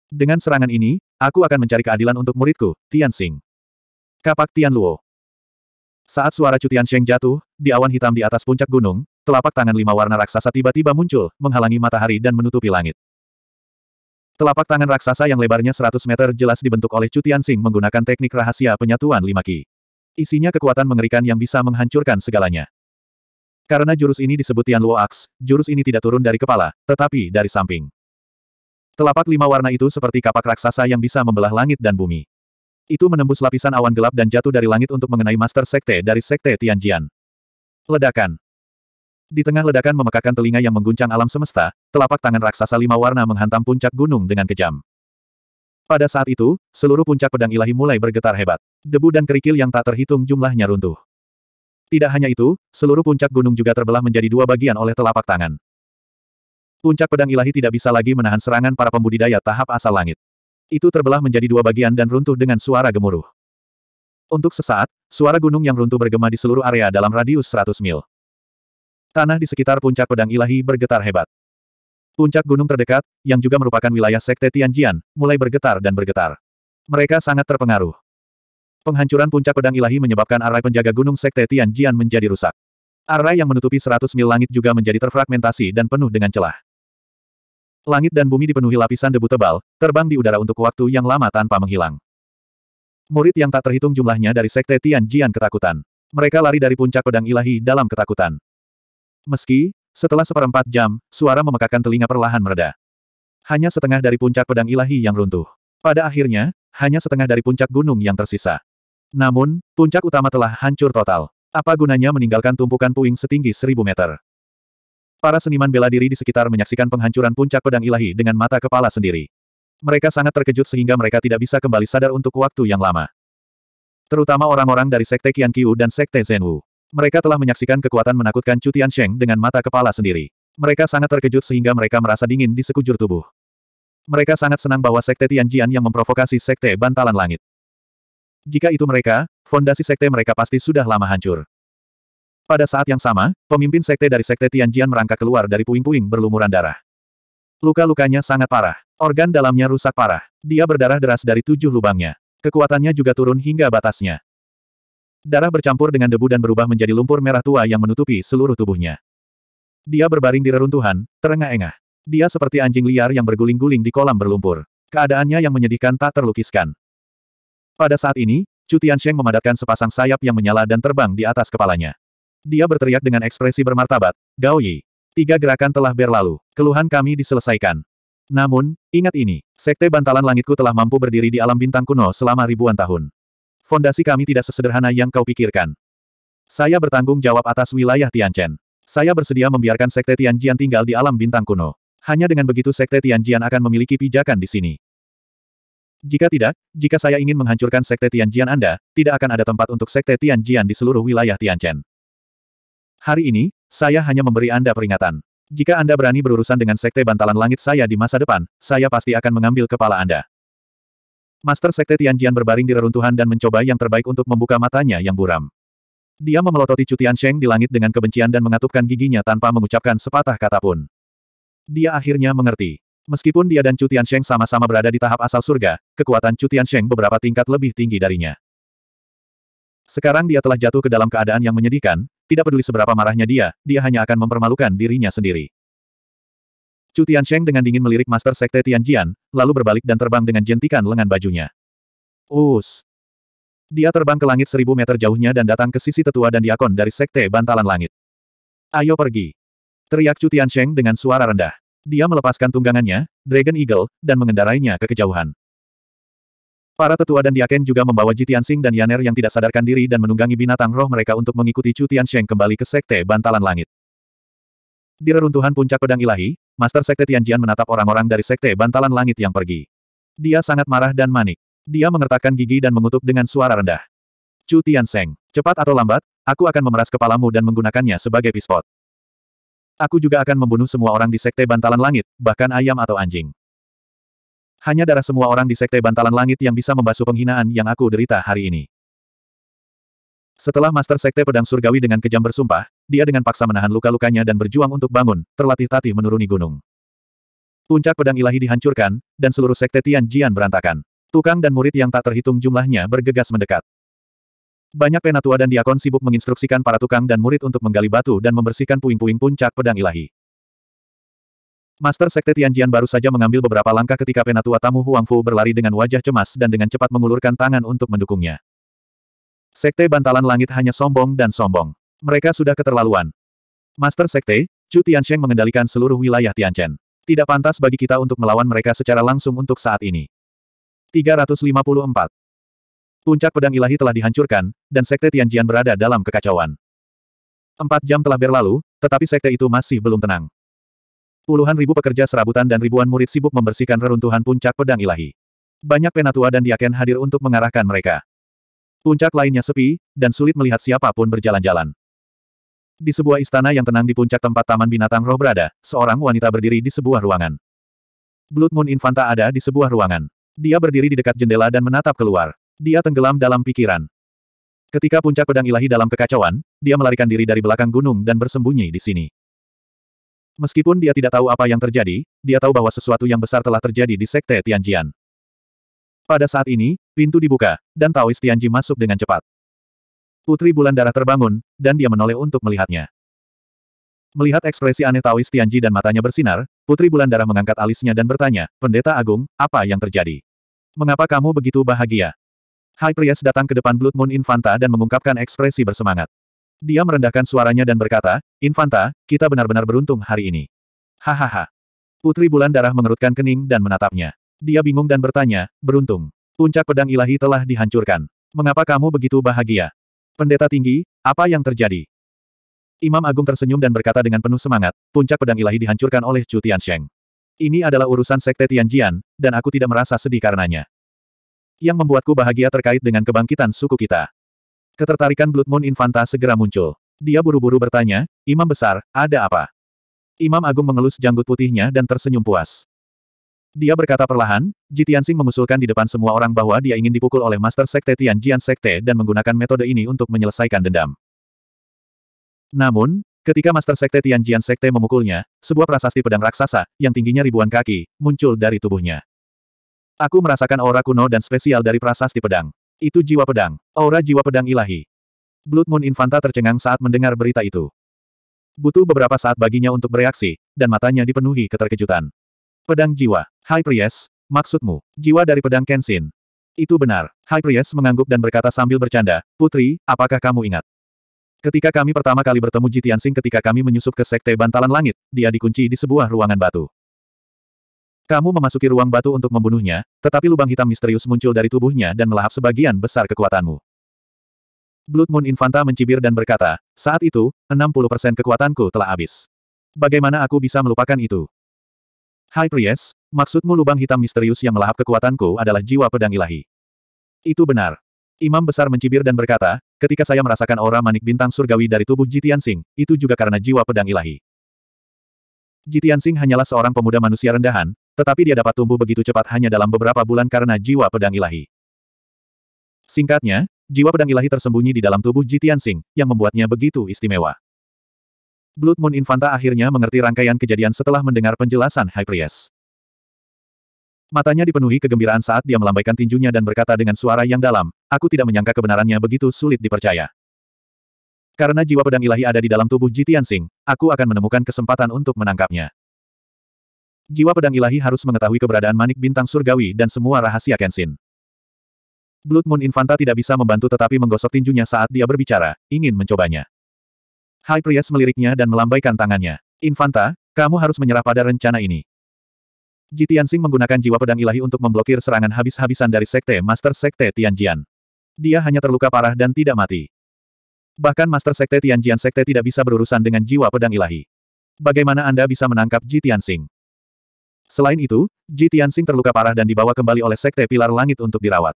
Dengan serangan ini, aku akan mencari keadilan untuk muridku, Tian Xing. Kapak Tian Luo. Saat suara cutian Sheng jatuh, di awan hitam di atas puncak gunung, telapak tangan lima warna raksasa tiba-tiba muncul, menghalangi matahari dan menutupi langit. Telapak tangan raksasa yang lebarnya 100 meter jelas dibentuk oleh cutian Xing menggunakan teknik rahasia penyatuan lima ki. Isinya kekuatan mengerikan yang bisa menghancurkan segalanya. Karena jurus ini disebut Tian Luo Axe, jurus ini tidak turun dari kepala, tetapi dari samping. Telapak lima warna itu seperti kapak raksasa yang bisa membelah langit dan bumi. Itu menembus lapisan awan gelap dan jatuh dari langit untuk mengenai Master Sekte dari Sekte Tianjian. Ledakan. Di tengah ledakan memekakan telinga yang mengguncang alam semesta, telapak tangan raksasa lima warna menghantam puncak gunung dengan kejam. Pada saat itu, seluruh puncak pedang ilahi mulai bergetar hebat. Debu dan kerikil yang tak terhitung jumlahnya runtuh. Tidak hanya itu, seluruh puncak gunung juga terbelah menjadi dua bagian oleh telapak tangan. Puncak pedang ilahi tidak bisa lagi menahan serangan para pembudidaya tahap asal langit. Itu terbelah menjadi dua bagian dan runtuh dengan suara gemuruh. Untuk sesaat, suara gunung yang runtuh bergema di seluruh area dalam radius 100 mil. Tanah di sekitar puncak pedang ilahi bergetar hebat. Puncak gunung terdekat, yang juga merupakan wilayah sekte Tianjian, mulai bergetar dan bergetar. Mereka sangat terpengaruh. Penghancuran puncak pedang ilahi menyebabkan arai penjaga gunung sekte Tianjian menjadi rusak. Arai yang menutupi 100 mil langit juga menjadi terfragmentasi dan penuh dengan celah. Langit dan bumi dipenuhi lapisan debu tebal, terbang di udara untuk waktu yang lama tanpa menghilang. Murid yang tak terhitung jumlahnya dari Sekte Tianjian ketakutan. Mereka lari dari puncak pedang ilahi dalam ketakutan. Meski, setelah seperempat jam, suara memekakan telinga perlahan mereda. Hanya setengah dari puncak pedang ilahi yang runtuh. Pada akhirnya, hanya setengah dari puncak gunung yang tersisa. Namun, puncak utama telah hancur total. Apa gunanya meninggalkan tumpukan puing setinggi seribu meter? Para seniman bela diri di sekitar menyaksikan penghancuran puncak pedang ilahi dengan mata kepala sendiri. Mereka sangat terkejut sehingga mereka tidak bisa kembali sadar untuk waktu yang lama. Terutama orang-orang dari Sekte Qian Qiu dan Sekte Zhenwu. Mereka telah menyaksikan kekuatan menakutkan Cutian Sheng dengan mata kepala sendiri. Mereka sangat terkejut sehingga mereka merasa dingin di sekujur tubuh. Mereka sangat senang bahwa Sekte Tianjian yang memprovokasi Sekte Bantalan Langit. Jika itu mereka, fondasi Sekte mereka pasti sudah lama hancur. Pada saat yang sama, pemimpin sekte dari sekte Tianjian merangkak keluar dari puing-puing berlumuran darah. Luka-lukanya sangat parah. Organ dalamnya rusak parah. Dia berdarah deras dari tujuh lubangnya. Kekuatannya juga turun hingga batasnya. Darah bercampur dengan debu dan berubah menjadi lumpur merah tua yang menutupi seluruh tubuhnya. Dia berbaring di reruntuhan, terengah-engah. Dia seperti anjing liar yang berguling-guling di kolam berlumpur. Keadaannya yang menyedihkan tak terlukiskan. Pada saat ini, Cutian Sheng memadatkan sepasang sayap yang menyala dan terbang di atas kepalanya. Dia berteriak dengan ekspresi bermartabat, Gao Yi. Tiga gerakan telah berlalu, keluhan kami diselesaikan. Namun, ingat ini, Sekte Bantalan Langitku telah mampu berdiri di alam bintang kuno selama ribuan tahun. Fondasi kami tidak sesederhana yang kau pikirkan. Saya bertanggung jawab atas wilayah Tianchen. Saya bersedia membiarkan Sekte Tianjian tinggal di alam bintang kuno. Hanya dengan begitu Sekte Tianjian akan memiliki pijakan di sini. Jika tidak, jika saya ingin menghancurkan Sekte Tianjian Anda, tidak akan ada tempat untuk Sekte Tianjian di seluruh wilayah Tianchen. Hari ini, saya hanya memberi Anda peringatan. Jika Anda berani berurusan dengan Sekte Bantalan Langit saya di masa depan, saya pasti akan mengambil kepala Anda. Master Sekte Tianjian berbaring di reruntuhan dan mencoba yang terbaik untuk membuka matanya yang buram. Dia memelototi cutian Sheng di langit dengan kebencian dan mengatupkan giginya tanpa mengucapkan sepatah kata pun. Dia akhirnya mengerti. Meskipun dia dan Cutian Sheng sama-sama berada di tahap asal surga, kekuatan Cutian Sheng beberapa tingkat lebih tinggi darinya. Sekarang dia telah jatuh ke dalam keadaan yang menyedihkan, tidak peduli seberapa marahnya dia, dia hanya akan mempermalukan dirinya sendiri. Chu Tiansheng dengan dingin melirik Master Sekte Tianjian, lalu berbalik dan terbang dengan jentikan lengan bajunya. Us! Dia terbang ke langit seribu meter jauhnya dan datang ke sisi tetua dan diakon dari Sekte Bantalan Langit. Ayo pergi! Teriak Chu Tiansheng dengan suara rendah. Dia melepaskan tunggangannya, Dragon Eagle, dan mengendarainya ke kejauhan. Para tetua dan Diaken juga membawa Tianxing dan Yaner yang tidak sadarkan diri dan menunggangi binatang roh mereka untuk mengikuti Chu Tiansheng kembali ke Sekte Bantalan Langit. Di reruntuhan puncak pedang ilahi, Master Sekte Tianjian menatap orang-orang dari Sekte Bantalan Langit yang pergi. Dia sangat marah dan manik. Dia mengertakkan gigi dan mengutuk dengan suara rendah. Chu Tiansheng, cepat atau lambat, aku akan memeras kepalamu dan menggunakannya sebagai pispot. Aku juga akan membunuh semua orang di Sekte Bantalan Langit, bahkan ayam atau anjing. Hanya darah semua orang di Sekte Bantalan Langit yang bisa membasuh penghinaan yang aku derita hari ini. Setelah Master Sekte Pedang Surgawi dengan kejam bersumpah, dia dengan paksa menahan luka-lukanya dan berjuang untuk bangun, terlatih-tatih menuruni gunung. Puncak pedang ilahi dihancurkan, dan seluruh Sekte Tian Jian berantakan. Tukang dan murid yang tak terhitung jumlahnya bergegas mendekat. Banyak penatua dan diakon sibuk menginstruksikan para tukang dan murid untuk menggali batu dan membersihkan puing-puing puncak pedang ilahi. Master Sekte Tianjian baru saja mengambil beberapa langkah ketika penatua tamu Huang Fu berlari dengan wajah cemas dan dengan cepat mengulurkan tangan untuk mendukungnya. Sekte Bantalan Langit hanya sombong dan sombong. Mereka sudah keterlaluan. Master Sekte, Chu Tiansheng mengendalikan seluruh wilayah Tianchen. Tidak pantas bagi kita untuk melawan mereka secara langsung untuk saat ini. 354. Puncak pedang ilahi telah dihancurkan, dan Sekte Tianjian berada dalam kekacauan. Empat jam telah berlalu, tetapi Sekte itu masih belum tenang. Puluhan ribu pekerja serabutan dan ribuan murid sibuk membersihkan reruntuhan puncak pedang ilahi. Banyak penatua dan diaken hadir untuk mengarahkan mereka. Puncak lainnya sepi, dan sulit melihat siapapun berjalan-jalan. Di sebuah istana yang tenang di puncak tempat Taman Binatang Roh berada, seorang wanita berdiri di sebuah ruangan. Blood Moon Infanta ada di sebuah ruangan. Dia berdiri di dekat jendela dan menatap keluar. Dia tenggelam dalam pikiran. Ketika puncak pedang ilahi dalam kekacauan, dia melarikan diri dari belakang gunung dan bersembunyi di sini. Meskipun dia tidak tahu apa yang terjadi, dia tahu bahwa sesuatu yang besar telah terjadi di Sekte Tianjian. Pada saat ini, pintu dibuka, dan Taoist Tianji masuk dengan cepat. Putri Bulan Darah terbangun, dan dia menoleh untuk melihatnya. Melihat ekspresi aneh Taoist Tianji dan matanya bersinar, Putri Bulan Darah mengangkat alisnya dan bertanya, Pendeta Agung, apa yang terjadi? Mengapa kamu begitu bahagia? High Priest datang ke depan Blood Moon Infanta dan mengungkapkan ekspresi bersemangat. Dia merendahkan suaranya dan berkata, Infanta, kita benar-benar beruntung hari ini. Hahaha. Putri Bulan Darah mengerutkan kening dan menatapnya. Dia bingung dan bertanya, beruntung. Puncak pedang ilahi telah dihancurkan. Mengapa kamu begitu bahagia? Pendeta tinggi, apa yang terjadi? Imam Agung tersenyum dan berkata dengan penuh semangat, puncak pedang ilahi dihancurkan oleh Chu Tiansheng. Ini adalah urusan sekte Tianjian, dan aku tidak merasa sedih karenanya. Yang membuatku bahagia terkait dengan kebangkitan suku kita. Ketertarikan Blood Moon Infanta segera muncul. Dia buru-buru bertanya, Imam Besar, ada apa? Imam Agung mengelus janggut putihnya dan tersenyum puas. Dia berkata perlahan, Jitiansing mengusulkan di depan semua orang bahwa dia ingin dipukul oleh Master Sekte Tianjian Sekte dan menggunakan metode ini untuk menyelesaikan dendam. Namun, ketika Master Sekte Tianjian Sekte memukulnya, sebuah prasasti pedang raksasa, yang tingginya ribuan kaki, muncul dari tubuhnya. Aku merasakan aura kuno dan spesial dari prasasti pedang. Itu jiwa pedang, aura jiwa pedang ilahi. Blood Moon Infanta tercengang saat mendengar berita itu. Butuh beberapa saat baginya untuk bereaksi, dan matanya dipenuhi keterkejutan. Pedang jiwa. High Priest, maksudmu, jiwa dari pedang Kenshin. Itu benar. High Priest mengangguk dan berkata sambil bercanda, Putri, apakah kamu ingat? Ketika kami pertama kali bertemu Jitian Jitiansing ketika kami menyusup ke Sekte Bantalan Langit, dia dikunci di sebuah ruangan batu. Kamu memasuki ruang batu untuk membunuhnya, tetapi lubang hitam misterius muncul dari tubuhnya dan melahap sebagian besar kekuatanmu. Blood Moon Infanta mencibir dan berkata, saat itu, 60% kekuatanku telah habis. Bagaimana aku bisa melupakan itu? Hai Priest, maksudmu lubang hitam misterius yang melahap kekuatanku adalah jiwa pedang ilahi. Itu benar. Imam besar mencibir dan berkata, ketika saya merasakan aura manik bintang surgawi dari tubuh Jitian Singh, itu juga karena jiwa pedang ilahi. Jitian Singh hanyalah seorang pemuda manusia rendahan, tetapi dia dapat tumbuh begitu cepat hanya dalam beberapa bulan karena jiwa pedang ilahi. Singkatnya, jiwa pedang ilahi tersembunyi di dalam tubuh Jitian Sing, yang membuatnya begitu istimewa. Blood Moon Infanta akhirnya mengerti rangkaian kejadian setelah mendengar penjelasan High Priest. Matanya dipenuhi kegembiraan saat dia melambaikan tinjunya dan berkata dengan suara yang dalam, aku tidak menyangka kebenarannya begitu sulit dipercaya. Karena jiwa pedang ilahi ada di dalam tubuh Jitian Sing, aku akan menemukan kesempatan untuk menangkapnya. Jiwa pedang ilahi harus mengetahui keberadaan manik bintang surgawi dan semua rahasia Kenshin. Blood Moon Infanta tidak bisa membantu tetapi menggosok tinjunya saat dia berbicara, ingin mencobanya. High Priest meliriknya dan melambaikan tangannya. Infanta, kamu harus menyerah pada rencana ini. Tianxing menggunakan jiwa pedang ilahi untuk memblokir serangan habis-habisan dari Sekte Master Sekte Tianjian. Dia hanya terluka parah dan tidak mati. Bahkan Master Sekte Tianjian Sekte tidak bisa berurusan dengan jiwa pedang ilahi. Bagaimana Anda bisa menangkap Tianxing? Selain itu, Ji Tianxing terluka parah dan dibawa kembali oleh Sekte Pilar Langit untuk dirawat.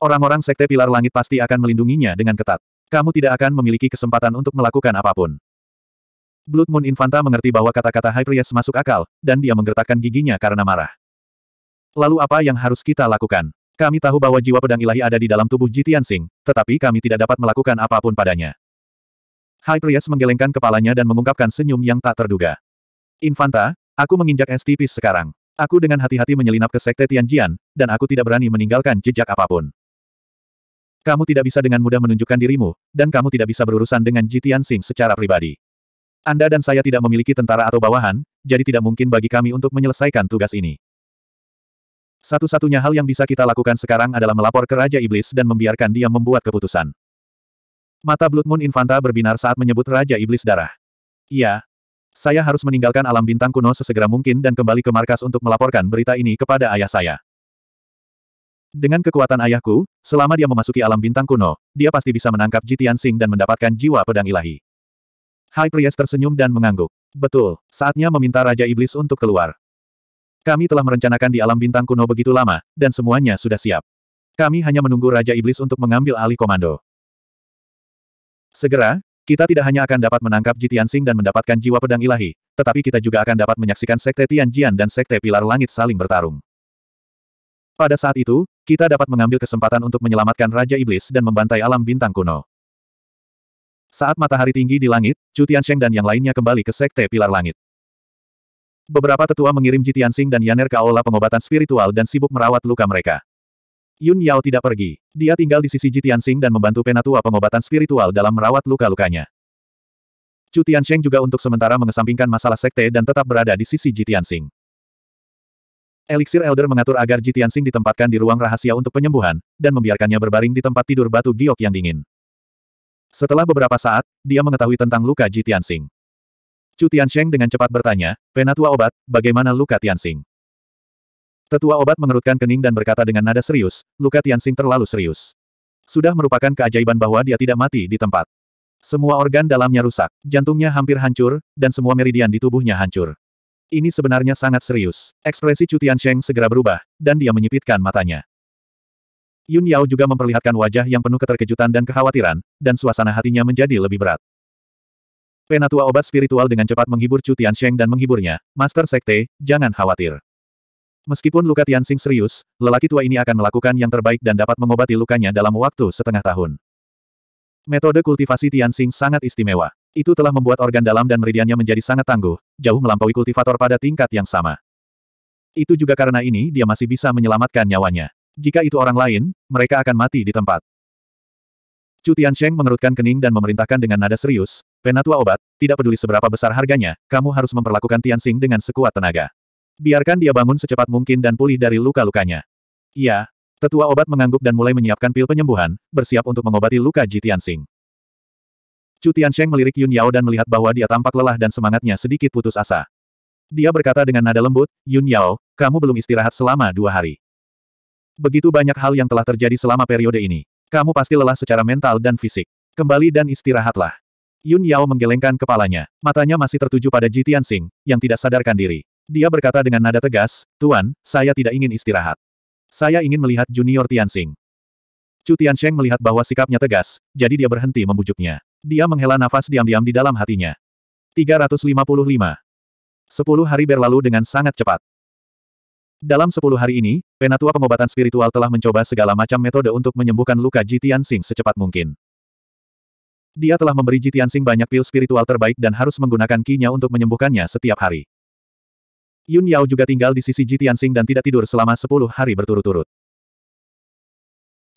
Orang-orang Sekte Pilar Langit pasti akan melindunginya dengan ketat. Kamu tidak akan memiliki kesempatan untuk melakukan apapun. Blood Moon Infanta mengerti bahwa kata-kata Priest masuk akal, dan dia menggertakkan giginya karena marah. Lalu apa yang harus kita lakukan? Kami tahu bahwa jiwa pedang ilahi ada di dalam tubuh Ji Tianxing, tetapi kami tidak dapat melakukan apapun padanya. Priest menggelengkan kepalanya dan mengungkapkan senyum yang tak terduga. Infanta, Aku menginjak es tipis sekarang. Aku dengan hati-hati menyelinap ke Sekte Tianjian, dan aku tidak berani meninggalkan jejak apapun. Kamu tidak bisa dengan mudah menunjukkan dirimu, dan kamu tidak bisa berurusan dengan Jitian Sing secara pribadi. Anda dan saya tidak memiliki tentara atau bawahan, jadi tidak mungkin bagi kami untuk menyelesaikan tugas ini. Satu-satunya hal yang bisa kita lakukan sekarang adalah melapor ke Raja Iblis dan membiarkan dia membuat keputusan. Mata Blood Moon Infanta berbinar saat menyebut Raja Iblis Darah. Iya, saya harus meninggalkan alam bintang kuno sesegera mungkin dan kembali ke markas untuk melaporkan berita ini kepada ayah saya. Dengan kekuatan ayahku, selama dia memasuki alam bintang kuno, dia pasti bisa menangkap Jitian Sing dan mendapatkan jiwa pedang ilahi. Hai Priest tersenyum dan mengangguk. Betul, saatnya meminta Raja Iblis untuk keluar. Kami telah merencanakan di alam bintang kuno begitu lama, dan semuanya sudah siap. Kami hanya menunggu Raja Iblis untuk mengambil alih komando. Segera, kita tidak hanya akan dapat menangkap Ji Tianxing dan mendapatkan jiwa pedang ilahi, tetapi kita juga akan dapat menyaksikan Sekte Tianjian dan Sekte Pilar Langit saling bertarung. Pada saat itu, kita dapat mengambil kesempatan untuk menyelamatkan Raja Iblis dan membantai alam bintang kuno. Saat matahari tinggi di langit, Chu Tiansheng dan yang lainnya kembali ke Sekte Pilar Langit. Beberapa tetua mengirim Ji Tianxing dan Yaner ke aula pengobatan spiritual dan sibuk merawat luka mereka. Yun Yao tidak pergi. Dia tinggal di sisi Jitian Xing dan membantu penatua pengobatan spiritual dalam merawat luka-lukanya. Chu Tiansheng juga untuk sementara mengesampingkan masalah sekte dan tetap berada di sisi Jitian Xing. Elixir Elder mengatur agar Jitian Xing ditempatkan di ruang rahasia untuk penyembuhan, dan membiarkannya berbaring di tempat tidur batu giok yang dingin. Setelah beberapa saat, dia mengetahui tentang luka Jitian Xing. Chu Tiansheng dengan cepat bertanya, Penatua obat, bagaimana luka Tiansheng? Tetua obat mengerutkan kening dan berkata dengan nada serius, luka Tianxing terlalu serius. Sudah merupakan keajaiban bahwa dia tidak mati di tempat. Semua organ dalamnya rusak, jantungnya hampir hancur, dan semua meridian di tubuhnya hancur. Ini sebenarnya sangat serius. Ekspresi Chu Tianxing segera berubah, dan dia menyipitkan matanya. Yun Yao juga memperlihatkan wajah yang penuh keterkejutan dan kekhawatiran, dan suasana hatinya menjadi lebih berat. Penatua obat spiritual dengan cepat menghibur Chu Tianxing dan menghiburnya, Master Sekte, jangan khawatir. Meskipun luka Tianxing serius, lelaki tua ini akan melakukan yang terbaik dan dapat mengobati lukanya dalam waktu setengah tahun. Metode kultivasi Tianxing sangat istimewa. Itu telah membuat organ dalam dan meridiannya menjadi sangat tangguh, jauh melampaui kultivator pada tingkat yang sama. Itu juga karena ini dia masih bisa menyelamatkan nyawanya. Jika itu orang lain, mereka akan mati di tempat. Chu Tiansheng mengerutkan kening dan memerintahkan dengan nada serius, penatua obat, tidak peduli seberapa besar harganya, kamu harus memperlakukan Tianxing dengan sekuat tenaga. Biarkan dia bangun secepat mungkin dan pulih dari luka-lukanya. Iya. Tetua obat mengangguk dan mulai menyiapkan pil penyembuhan, bersiap untuk mengobati luka Ji Tianxing. Chu Tiansheng melirik Yun Yao dan melihat bahwa dia tampak lelah dan semangatnya sedikit putus asa. Dia berkata dengan nada lembut, Yun Yao, kamu belum istirahat selama dua hari. Begitu banyak hal yang telah terjadi selama periode ini. Kamu pasti lelah secara mental dan fisik. Kembali dan istirahatlah. Yun Yao menggelengkan kepalanya. Matanya masih tertuju pada Ji Tianxing, yang tidak sadarkan diri. Dia berkata dengan nada tegas, Tuan, saya tidak ingin istirahat. Saya ingin melihat Junior Tianxing. Chu Tiansheng melihat bahwa sikapnya tegas, jadi dia berhenti membujuknya. Dia menghela nafas diam-diam di dalam hatinya. 355. Sepuluh hari berlalu dengan sangat cepat. Dalam sepuluh hari ini, penatua pengobatan spiritual telah mencoba segala macam metode untuk menyembuhkan luka Ji Tianxing secepat mungkin. Dia telah memberi Ji Tianxing banyak pil spiritual terbaik dan harus menggunakan kinya untuk menyembuhkannya setiap hari. Yun Yao juga tinggal di sisi Ji Tianxing dan tidak tidur selama 10 hari berturut-turut.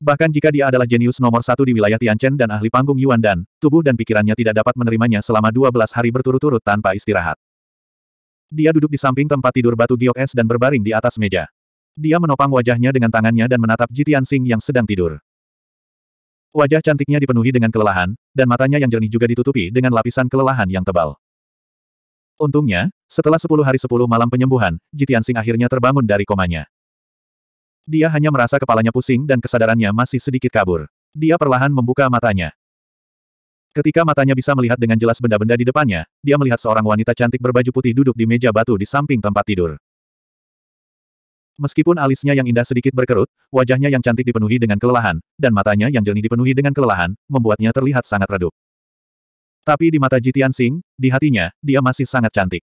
Bahkan jika dia adalah jenius nomor satu di wilayah Tianchen dan ahli panggung Yuan Dan, tubuh dan pikirannya tidak dapat menerimanya selama 12 hari berturut-turut tanpa istirahat. Dia duduk di samping tempat tidur batu giok es dan berbaring di atas meja. Dia menopang wajahnya dengan tangannya dan menatap Ji Tianxing yang sedang tidur. Wajah cantiknya dipenuhi dengan kelelahan, dan matanya yang jernih juga ditutupi dengan lapisan kelelahan yang tebal. Untungnya, setelah sepuluh hari sepuluh malam penyembuhan, Jitian Sing akhirnya terbangun dari komanya. Dia hanya merasa kepalanya pusing dan kesadarannya masih sedikit kabur. Dia perlahan membuka matanya. Ketika matanya bisa melihat dengan jelas benda-benda di depannya, dia melihat seorang wanita cantik berbaju putih duduk di meja batu di samping tempat tidur. Meskipun alisnya yang indah sedikit berkerut, wajahnya yang cantik dipenuhi dengan kelelahan, dan matanya yang jernih dipenuhi dengan kelelahan, membuatnya terlihat sangat redup. Tapi di mata Jitian Sing, di hatinya, dia masih sangat cantik.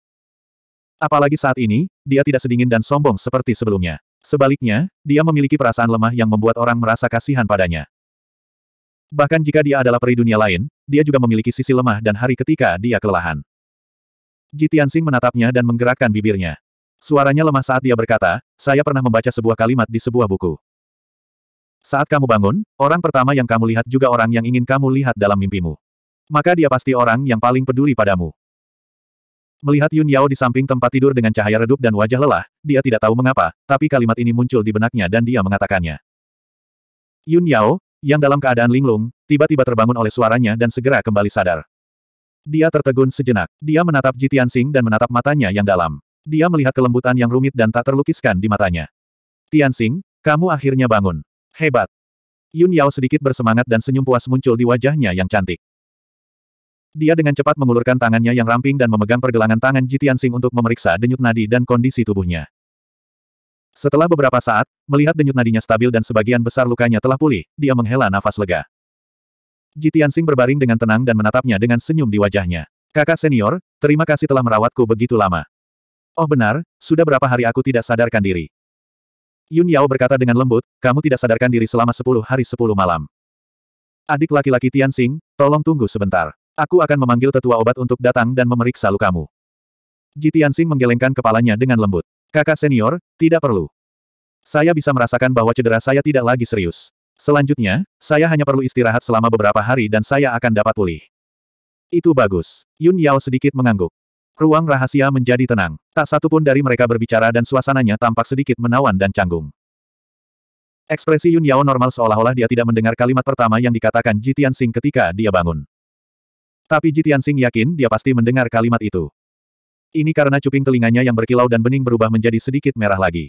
Apalagi saat ini, dia tidak sedingin dan sombong seperti sebelumnya. Sebaliknya, dia memiliki perasaan lemah yang membuat orang merasa kasihan padanya. Bahkan jika dia adalah peri dunia lain, dia juga memiliki sisi lemah dan hari ketika dia kelelahan. Jitian Sing menatapnya dan menggerakkan bibirnya. Suaranya lemah saat dia berkata, saya pernah membaca sebuah kalimat di sebuah buku. Saat kamu bangun, orang pertama yang kamu lihat juga orang yang ingin kamu lihat dalam mimpimu. Maka dia pasti orang yang paling peduli padamu. Melihat Yun Yao di samping tempat tidur dengan cahaya redup dan wajah lelah, dia tidak tahu mengapa, tapi kalimat ini muncul di benaknya dan dia mengatakannya. Yun Yao, yang dalam keadaan linglung, tiba-tiba terbangun oleh suaranya dan segera kembali sadar. Dia tertegun sejenak. Dia menatap Ji Tianxing dan menatap matanya yang dalam. Dia melihat kelembutan yang rumit dan tak terlukiskan di matanya. Tianxing, kamu akhirnya bangun. Hebat. Yun Yao sedikit bersemangat dan senyum puas muncul di wajahnya yang cantik. Dia dengan cepat mengulurkan tangannya yang ramping dan memegang pergelangan tangan Jitian Sing untuk memeriksa denyut nadi dan kondisi tubuhnya. Setelah beberapa saat, melihat denyut nadinya stabil dan sebagian besar lukanya telah pulih, dia menghela nafas lega. Jitian Sing berbaring dengan tenang dan menatapnya dengan senyum di wajahnya. Kakak senior, terima kasih telah merawatku begitu lama. Oh benar, sudah berapa hari aku tidak sadarkan diri. Yun Yao berkata dengan lembut, kamu tidak sadarkan diri selama 10 hari 10 malam. Adik laki-laki Tian Sing, tolong tunggu sebentar. Aku akan memanggil tetua obat untuk datang dan memeriksa lukamu. Jitiansing menggelengkan kepalanya dengan lembut. Kakak senior, tidak perlu. Saya bisa merasakan bahwa cedera saya tidak lagi serius. Selanjutnya, saya hanya perlu istirahat selama beberapa hari dan saya akan dapat pulih. Itu bagus. Yun Yao sedikit mengangguk. Ruang rahasia menjadi tenang. Tak satu pun dari mereka berbicara dan suasananya tampak sedikit menawan dan canggung. Ekspresi Yun Yao normal seolah-olah dia tidak mendengar kalimat pertama yang dikatakan Jitian Sing ketika dia bangun. Tapi Jitian Sing yakin dia pasti mendengar kalimat itu. Ini karena cuping telinganya yang berkilau dan bening berubah menjadi sedikit merah lagi.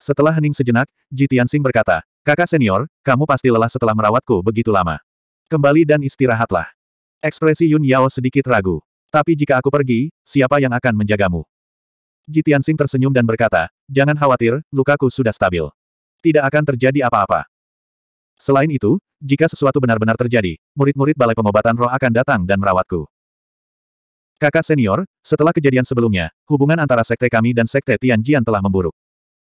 Setelah hening sejenak, Jitian Sing berkata, Kakak senior, kamu pasti lelah setelah merawatku begitu lama. Kembali dan istirahatlah. Ekspresi Yun Yao sedikit ragu. Tapi jika aku pergi, siapa yang akan menjagamu? Jitian Sing tersenyum dan berkata, Jangan khawatir, lukaku sudah stabil. Tidak akan terjadi apa-apa. Selain itu, jika sesuatu benar-benar terjadi, murid-murid Balai Pengobatan Roh akan datang dan merawatku. Kakak senior, setelah kejadian sebelumnya, hubungan antara sekte kami dan sekte Tianjian telah memburuk.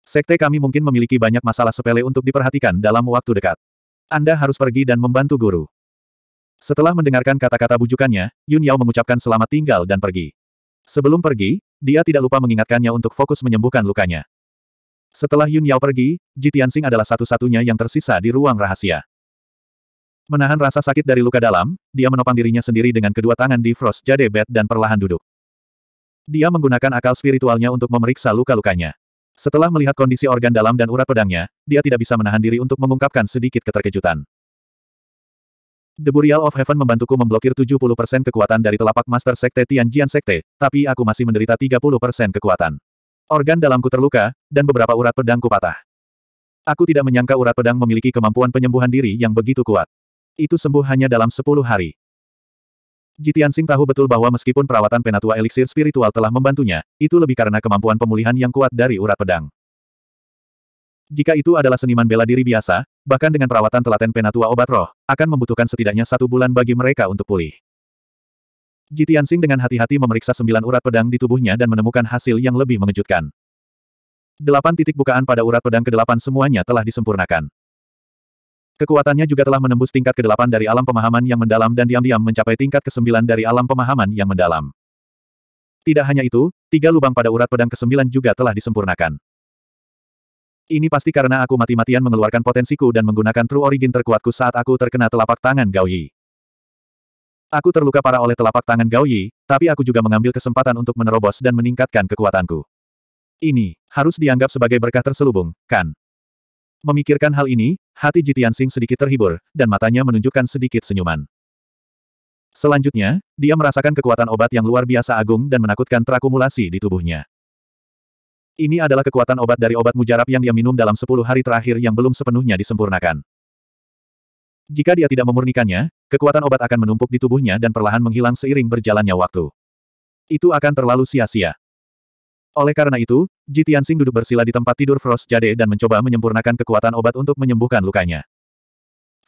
Sekte kami mungkin memiliki banyak masalah sepele untuk diperhatikan dalam waktu dekat. Anda harus pergi dan membantu guru. Setelah mendengarkan kata-kata bujukannya, Yun Yao mengucapkan selamat tinggal dan pergi. Sebelum pergi, dia tidak lupa mengingatkannya untuk fokus menyembuhkan lukanya. Setelah Yun Yao pergi, Ji Tianxing adalah satu-satunya yang tersisa di ruang rahasia. Menahan rasa sakit dari luka dalam, dia menopang dirinya sendiri dengan kedua tangan di Frost Jade Bed dan perlahan duduk. Dia menggunakan akal spiritualnya untuk memeriksa luka-lukanya. Setelah melihat kondisi organ dalam dan urat pedangnya, dia tidak bisa menahan diri untuk mengungkapkan sedikit keterkejutan. The Burial of Heaven membantuku memblokir 70% kekuatan dari telapak Master Sekte Tianjian Sekte, tapi aku masih menderita 30% kekuatan. Organ dalamku terluka, dan beberapa urat pedangku patah. Aku tidak menyangka urat pedang memiliki kemampuan penyembuhan diri yang begitu kuat. Itu sembuh hanya dalam sepuluh hari. Jitian Sing tahu betul bahwa meskipun perawatan penatua eliksir spiritual telah membantunya, itu lebih karena kemampuan pemulihan yang kuat dari urat pedang. Jika itu adalah seniman bela diri biasa, bahkan dengan perawatan telaten penatua obat roh, akan membutuhkan setidaknya satu bulan bagi mereka untuk pulih. Jitian Sing dengan hati-hati memeriksa sembilan urat pedang di tubuhnya dan menemukan hasil yang lebih mengejutkan. Delapan titik bukaan pada urat pedang ke-8 semuanya telah disempurnakan. Kekuatannya juga telah menembus tingkat ke-8 dari alam pemahaman yang mendalam dan diam-diam mencapai tingkat ke-9 dari alam pemahaman yang mendalam. Tidak hanya itu, tiga lubang pada urat pedang ke-9 juga telah disempurnakan. Ini pasti karena aku mati-matian mengeluarkan potensiku dan menggunakan True Origin terkuatku saat aku terkena telapak tangan Gao Aku terluka parah oleh telapak tangan Gao Yi, tapi aku juga mengambil kesempatan untuk menerobos dan meningkatkan kekuatanku. Ini, harus dianggap sebagai berkah terselubung, kan? Memikirkan hal ini, hati Jitian Sing sedikit terhibur, dan matanya menunjukkan sedikit senyuman. Selanjutnya, dia merasakan kekuatan obat yang luar biasa agung dan menakutkan terakumulasi di tubuhnya. Ini adalah kekuatan obat dari obat mujarab yang dia minum dalam 10 hari terakhir yang belum sepenuhnya disempurnakan. Jika dia tidak memurnikannya, kekuatan obat akan menumpuk di tubuhnya dan perlahan menghilang seiring berjalannya waktu. Itu akan terlalu sia-sia. Oleh karena itu, Ji Tianxing duduk bersila di tempat tidur Frost Jade dan mencoba menyempurnakan kekuatan obat untuk menyembuhkan lukanya.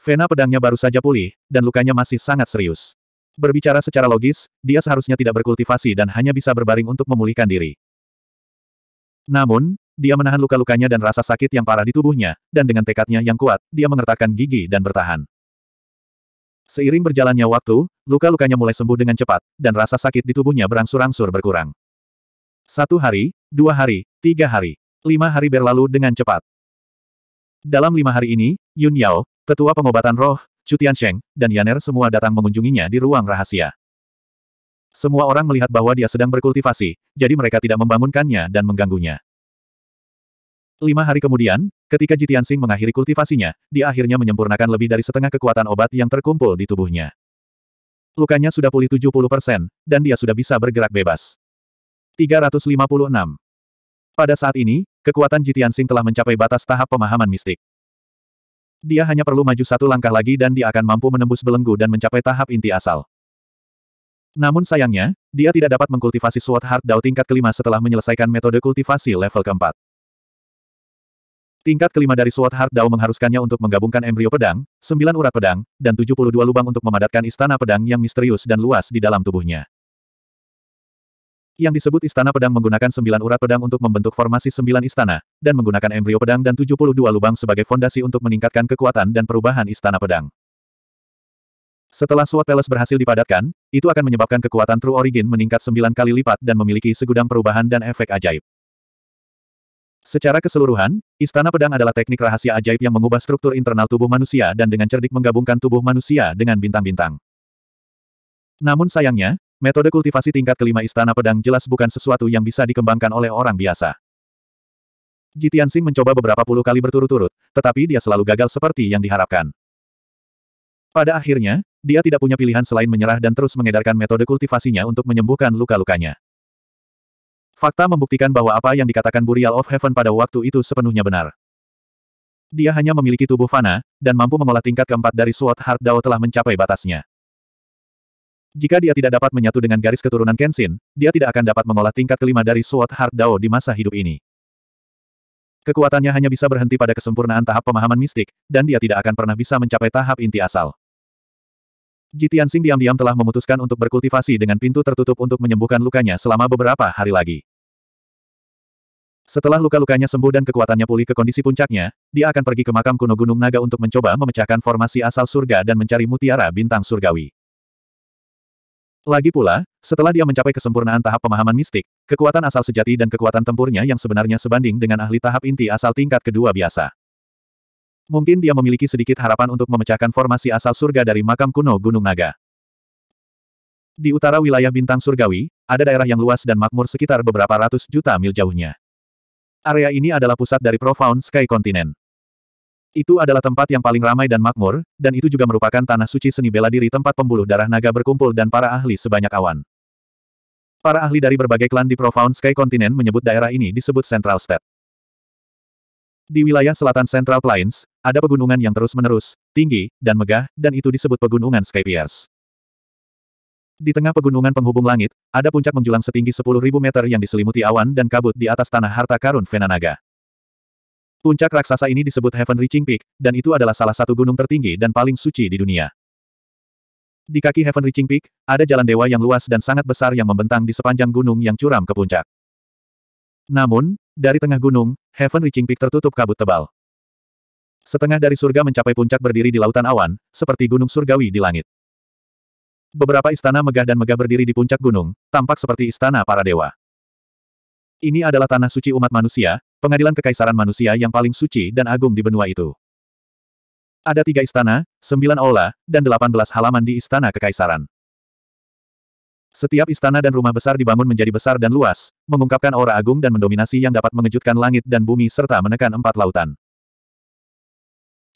Vena pedangnya baru saja pulih, dan lukanya masih sangat serius. Berbicara secara logis, dia seharusnya tidak berkultivasi dan hanya bisa berbaring untuk memulihkan diri. Namun, dia menahan luka-lukanya dan rasa sakit yang parah di tubuhnya, dan dengan tekadnya yang kuat, dia mengertakkan gigi dan bertahan. Seiring berjalannya waktu, luka-lukanya mulai sembuh dengan cepat, dan rasa sakit di tubuhnya berangsur-angsur berkurang. Satu hari, dua hari, tiga hari, lima hari berlalu dengan cepat. Dalam lima hari ini, Yun Yao, tetua pengobatan roh, Cutian Sheng, dan Yaner semua datang mengunjunginya di ruang rahasia. Semua orang melihat bahwa dia sedang berkultivasi, jadi mereka tidak membangunkannya dan mengganggunya. Lima hari kemudian, ketika Jitian Sing mengakhiri kultivasinya, dia akhirnya menyempurnakan lebih dari setengah kekuatan obat yang terkumpul di tubuhnya. Lukanya sudah pulih 70 persen, dan dia sudah bisa bergerak bebas. 356. Pada saat ini, kekuatan Jitian Sing telah mencapai batas tahap pemahaman mistik. Dia hanya perlu maju satu langkah lagi dan dia akan mampu menembus belenggu dan mencapai tahap inti asal. Namun sayangnya, dia tidak dapat mengkultivasi Sword Heart Dao tingkat kelima setelah menyelesaikan metode kultivasi level keempat. Tingkat kelima dari Sword Heart Dao mengharuskannya untuk menggabungkan embrio pedang, sembilan urat pedang, dan 72 lubang untuk memadatkan istana pedang yang misterius dan luas di dalam tubuhnya. Yang disebut istana pedang menggunakan sembilan urat pedang untuk membentuk formasi sembilan istana, dan menggunakan embrio pedang dan 72 lubang sebagai fondasi untuk meningkatkan kekuatan dan perubahan istana pedang. Setelah suat Palace berhasil dipadatkan, itu akan menyebabkan kekuatan True Origin meningkat sembilan kali lipat dan memiliki segudang perubahan dan efek ajaib. Secara keseluruhan, Istana Pedang adalah teknik rahasia ajaib yang mengubah struktur internal tubuh manusia dan dengan cerdik menggabungkan tubuh manusia dengan bintang-bintang. Namun sayangnya, metode kultivasi tingkat kelima Istana Pedang jelas bukan sesuatu yang bisa dikembangkan oleh orang biasa. Jitiansing mencoba beberapa puluh kali berturut-turut, tetapi dia selalu gagal seperti yang diharapkan. Pada akhirnya, dia tidak punya pilihan selain menyerah dan terus mengedarkan metode kultivasinya untuk menyembuhkan luka-lukanya. Fakta membuktikan bahwa apa yang dikatakan Burial of Heaven pada waktu itu sepenuhnya benar. Dia hanya memiliki tubuh fana, dan mampu mengolah tingkat keempat dari Sword Heart Dao telah mencapai batasnya. Jika dia tidak dapat menyatu dengan garis keturunan Kenshin, dia tidak akan dapat mengolah tingkat kelima dari Sword Heart Dao di masa hidup ini. Kekuatannya hanya bisa berhenti pada kesempurnaan tahap pemahaman mistik, dan dia tidak akan pernah bisa mencapai tahap inti asal. Jitian Sing diam-diam telah memutuskan untuk berkultivasi dengan pintu tertutup untuk menyembuhkan lukanya selama beberapa hari lagi. Setelah luka-lukanya sembuh dan kekuatannya pulih ke kondisi puncaknya, dia akan pergi ke makam kuno Gunung Naga untuk mencoba memecahkan formasi asal surga dan mencari mutiara bintang surgawi. Lagi pula, setelah dia mencapai kesempurnaan tahap pemahaman mistik, kekuatan asal sejati dan kekuatan tempurnya yang sebenarnya sebanding dengan ahli tahap inti asal tingkat kedua biasa. Mungkin dia memiliki sedikit harapan untuk memecahkan formasi asal surga dari makam kuno Gunung Naga. Di utara wilayah bintang surgawi, ada daerah yang luas dan makmur sekitar beberapa ratus juta mil jauhnya. Area ini adalah pusat dari Profound Sky Continent. Itu adalah tempat yang paling ramai dan makmur, dan itu juga merupakan tanah suci seni bela diri tempat pembuluh darah naga berkumpul dan para ahli sebanyak awan. Para ahli dari berbagai klan di Profound Sky Continent menyebut daerah ini disebut Central State. Di wilayah selatan Central Plains, ada pegunungan yang terus-menerus, tinggi, dan megah, dan itu disebut pegunungan Skypiers. Di tengah pegunungan penghubung langit, ada puncak menjulang setinggi 10.000 meter yang diselimuti awan dan kabut di atas tanah harta karun Venanaga. Puncak raksasa ini disebut Heaven Reaching Peak, dan itu adalah salah satu gunung tertinggi dan paling suci di dunia. Di kaki Heaven Reaching Peak, ada jalan dewa yang luas dan sangat besar yang membentang di sepanjang gunung yang curam ke puncak. Namun, dari tengah gunung, Heaven Reaching Peak tertutup kabut tebal. Setengah dari surga mencapai puncak berdiri di lautan awan, seperti gunung surgawi di langit. Beberapa istana megah dan megah berdiri di puncak gunung, tampak seperti istana para dewa. Ini adalah tanah suci umat manusia, pengadilan kekaisaran manusia yang paling suci dan agung di benua itu. Ada tiga istana, sembilan aula, dan delapan belas halaman di istana kekaisaran. Setiap istana dan rumah besar dibangun menjadi besar dan luas, mengungkapkan aura agung dan mendominasi yang dapat mengejutkan langit dan bumi serta menekan empat lautan.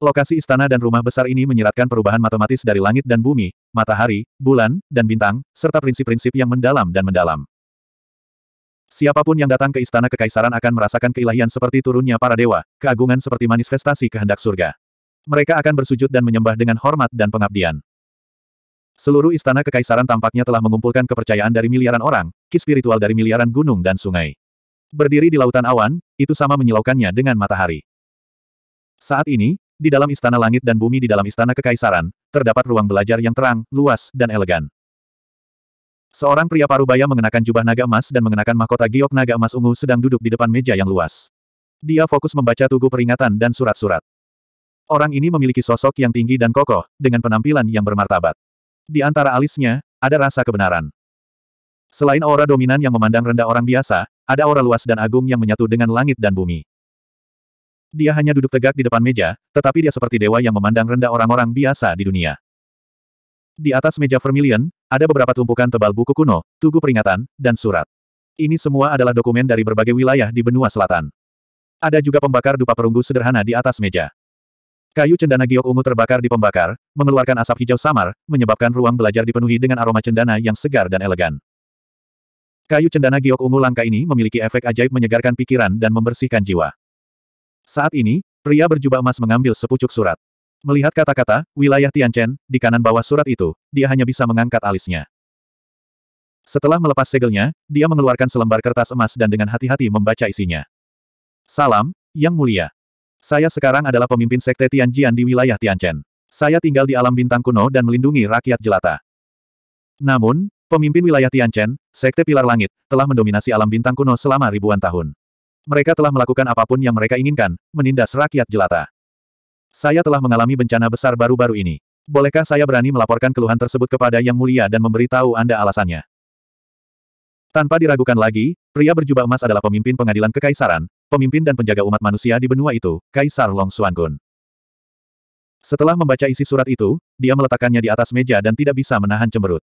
Lokasi istana dan rumah besar ini menyeratkan perubahan matematis dari langit dan bumi, matahari, bulan, dan bintang, serta prinsip-prinsip yang mendalam dan mendalam. Siapapun yang datang ke istana kekaisaran akan merasakan keilahian seperti turunnya para dewa, keagungan seperti manifestasi kehendak surga. Mereka akan bersujud dan menyembah dengan hormat dan pengabdian. Seluruh istana kekaisaran tampaknya telah mengumpulkan kepercayaan dari miliaran orang, ki spiritual dari miliaran gunung dan sungai. Berdiri di lautan awan, itu sama menyilaukannya dengan matahari. Saat ini, di dalam istana langit dan bumi di dalam istana kekaisaran, terdapat ruang belajar yang terang, luas, dan elegan. Seorang pria parubaya mengenakan jubah naga emas dan mengenakan mahkota giok naga emas ungu sedang duduk di depan meja yang luas. Dia fokus membaca tugu peringatan dan surat-surat. Orang ini memiliki sosok yang tinggi dan kokoh, dengan penampilan yang bermartabat. Di antara alisnya, ada rasa kebenaran. Selain aura dominan yang memandang rendah orang biasa, ada aura luas dan agung yang menyatu dengan langit dan bumi. Dia hanya duduk tegak di depan meja, tetapi dia seperti dewa yang memandang rendah orang-orang biasa di dunia. Di atas meja vermilion, ada beberapa tumpukan tebal buku kuno, tugu peringatan, dan surat. Ini semua adalah dokumen dari berbagai wilayah di benua selatan. Ada juga pembakar dupa perunggu sederhana di atas meja. Kayu cendana giok ungu terbakar di pembakar, mengeluarkan asap hijau samar, menyebabkan ruang belajar dipenuhi dengan aroma cendana yang segar dan elegan. Kayu cendana giok ungu langka ini memiliki efek ajaib menyegarkan pikiran dan membersihkan jiwa. Saat ini, pria berjubah emas mengambil sepucuk surat. Melihat kata-kata, wilayah Tianchen, di kanan bawah surat itu, dia hanya bisa mengangkat alisnya. Setelah melepas segelnya, dia mengeluarkan selembar kertas emas dan dengan hati-hati membaca isinya. Salam, Yang Mulia. Saya sekarang adalah pemimpin sekte Tianjian di wilayah Tianchen. Saya tinggal di alam bintang kuno dan melindungi rakyat jelata. Namun, pemimpin wilayah Tianchen, sekte pilar langit, telah mendominasi alam bintang kuno selama ribuan tahun. Mereka telah melakukan apapun yang mereka inginkan, menindas rakyat jelata. Saya telah mengalami bencana besar baru-baru ini. Bolehkah saya berani melaporkan keluhan tersebut kepada Yang Mulia dan memberitahu Anda alasannya? Tanpa diragukan lagi, pria berjubah emas adalah pemimpin pengadilan kekaisaran, pemimpin dan penjaga umat manusia di benua itu, Kaisar Long Xuangun. Setelah membaca isi surat itu, dia meletakkannya di atas meja dan tidak bisa menahan cemberut.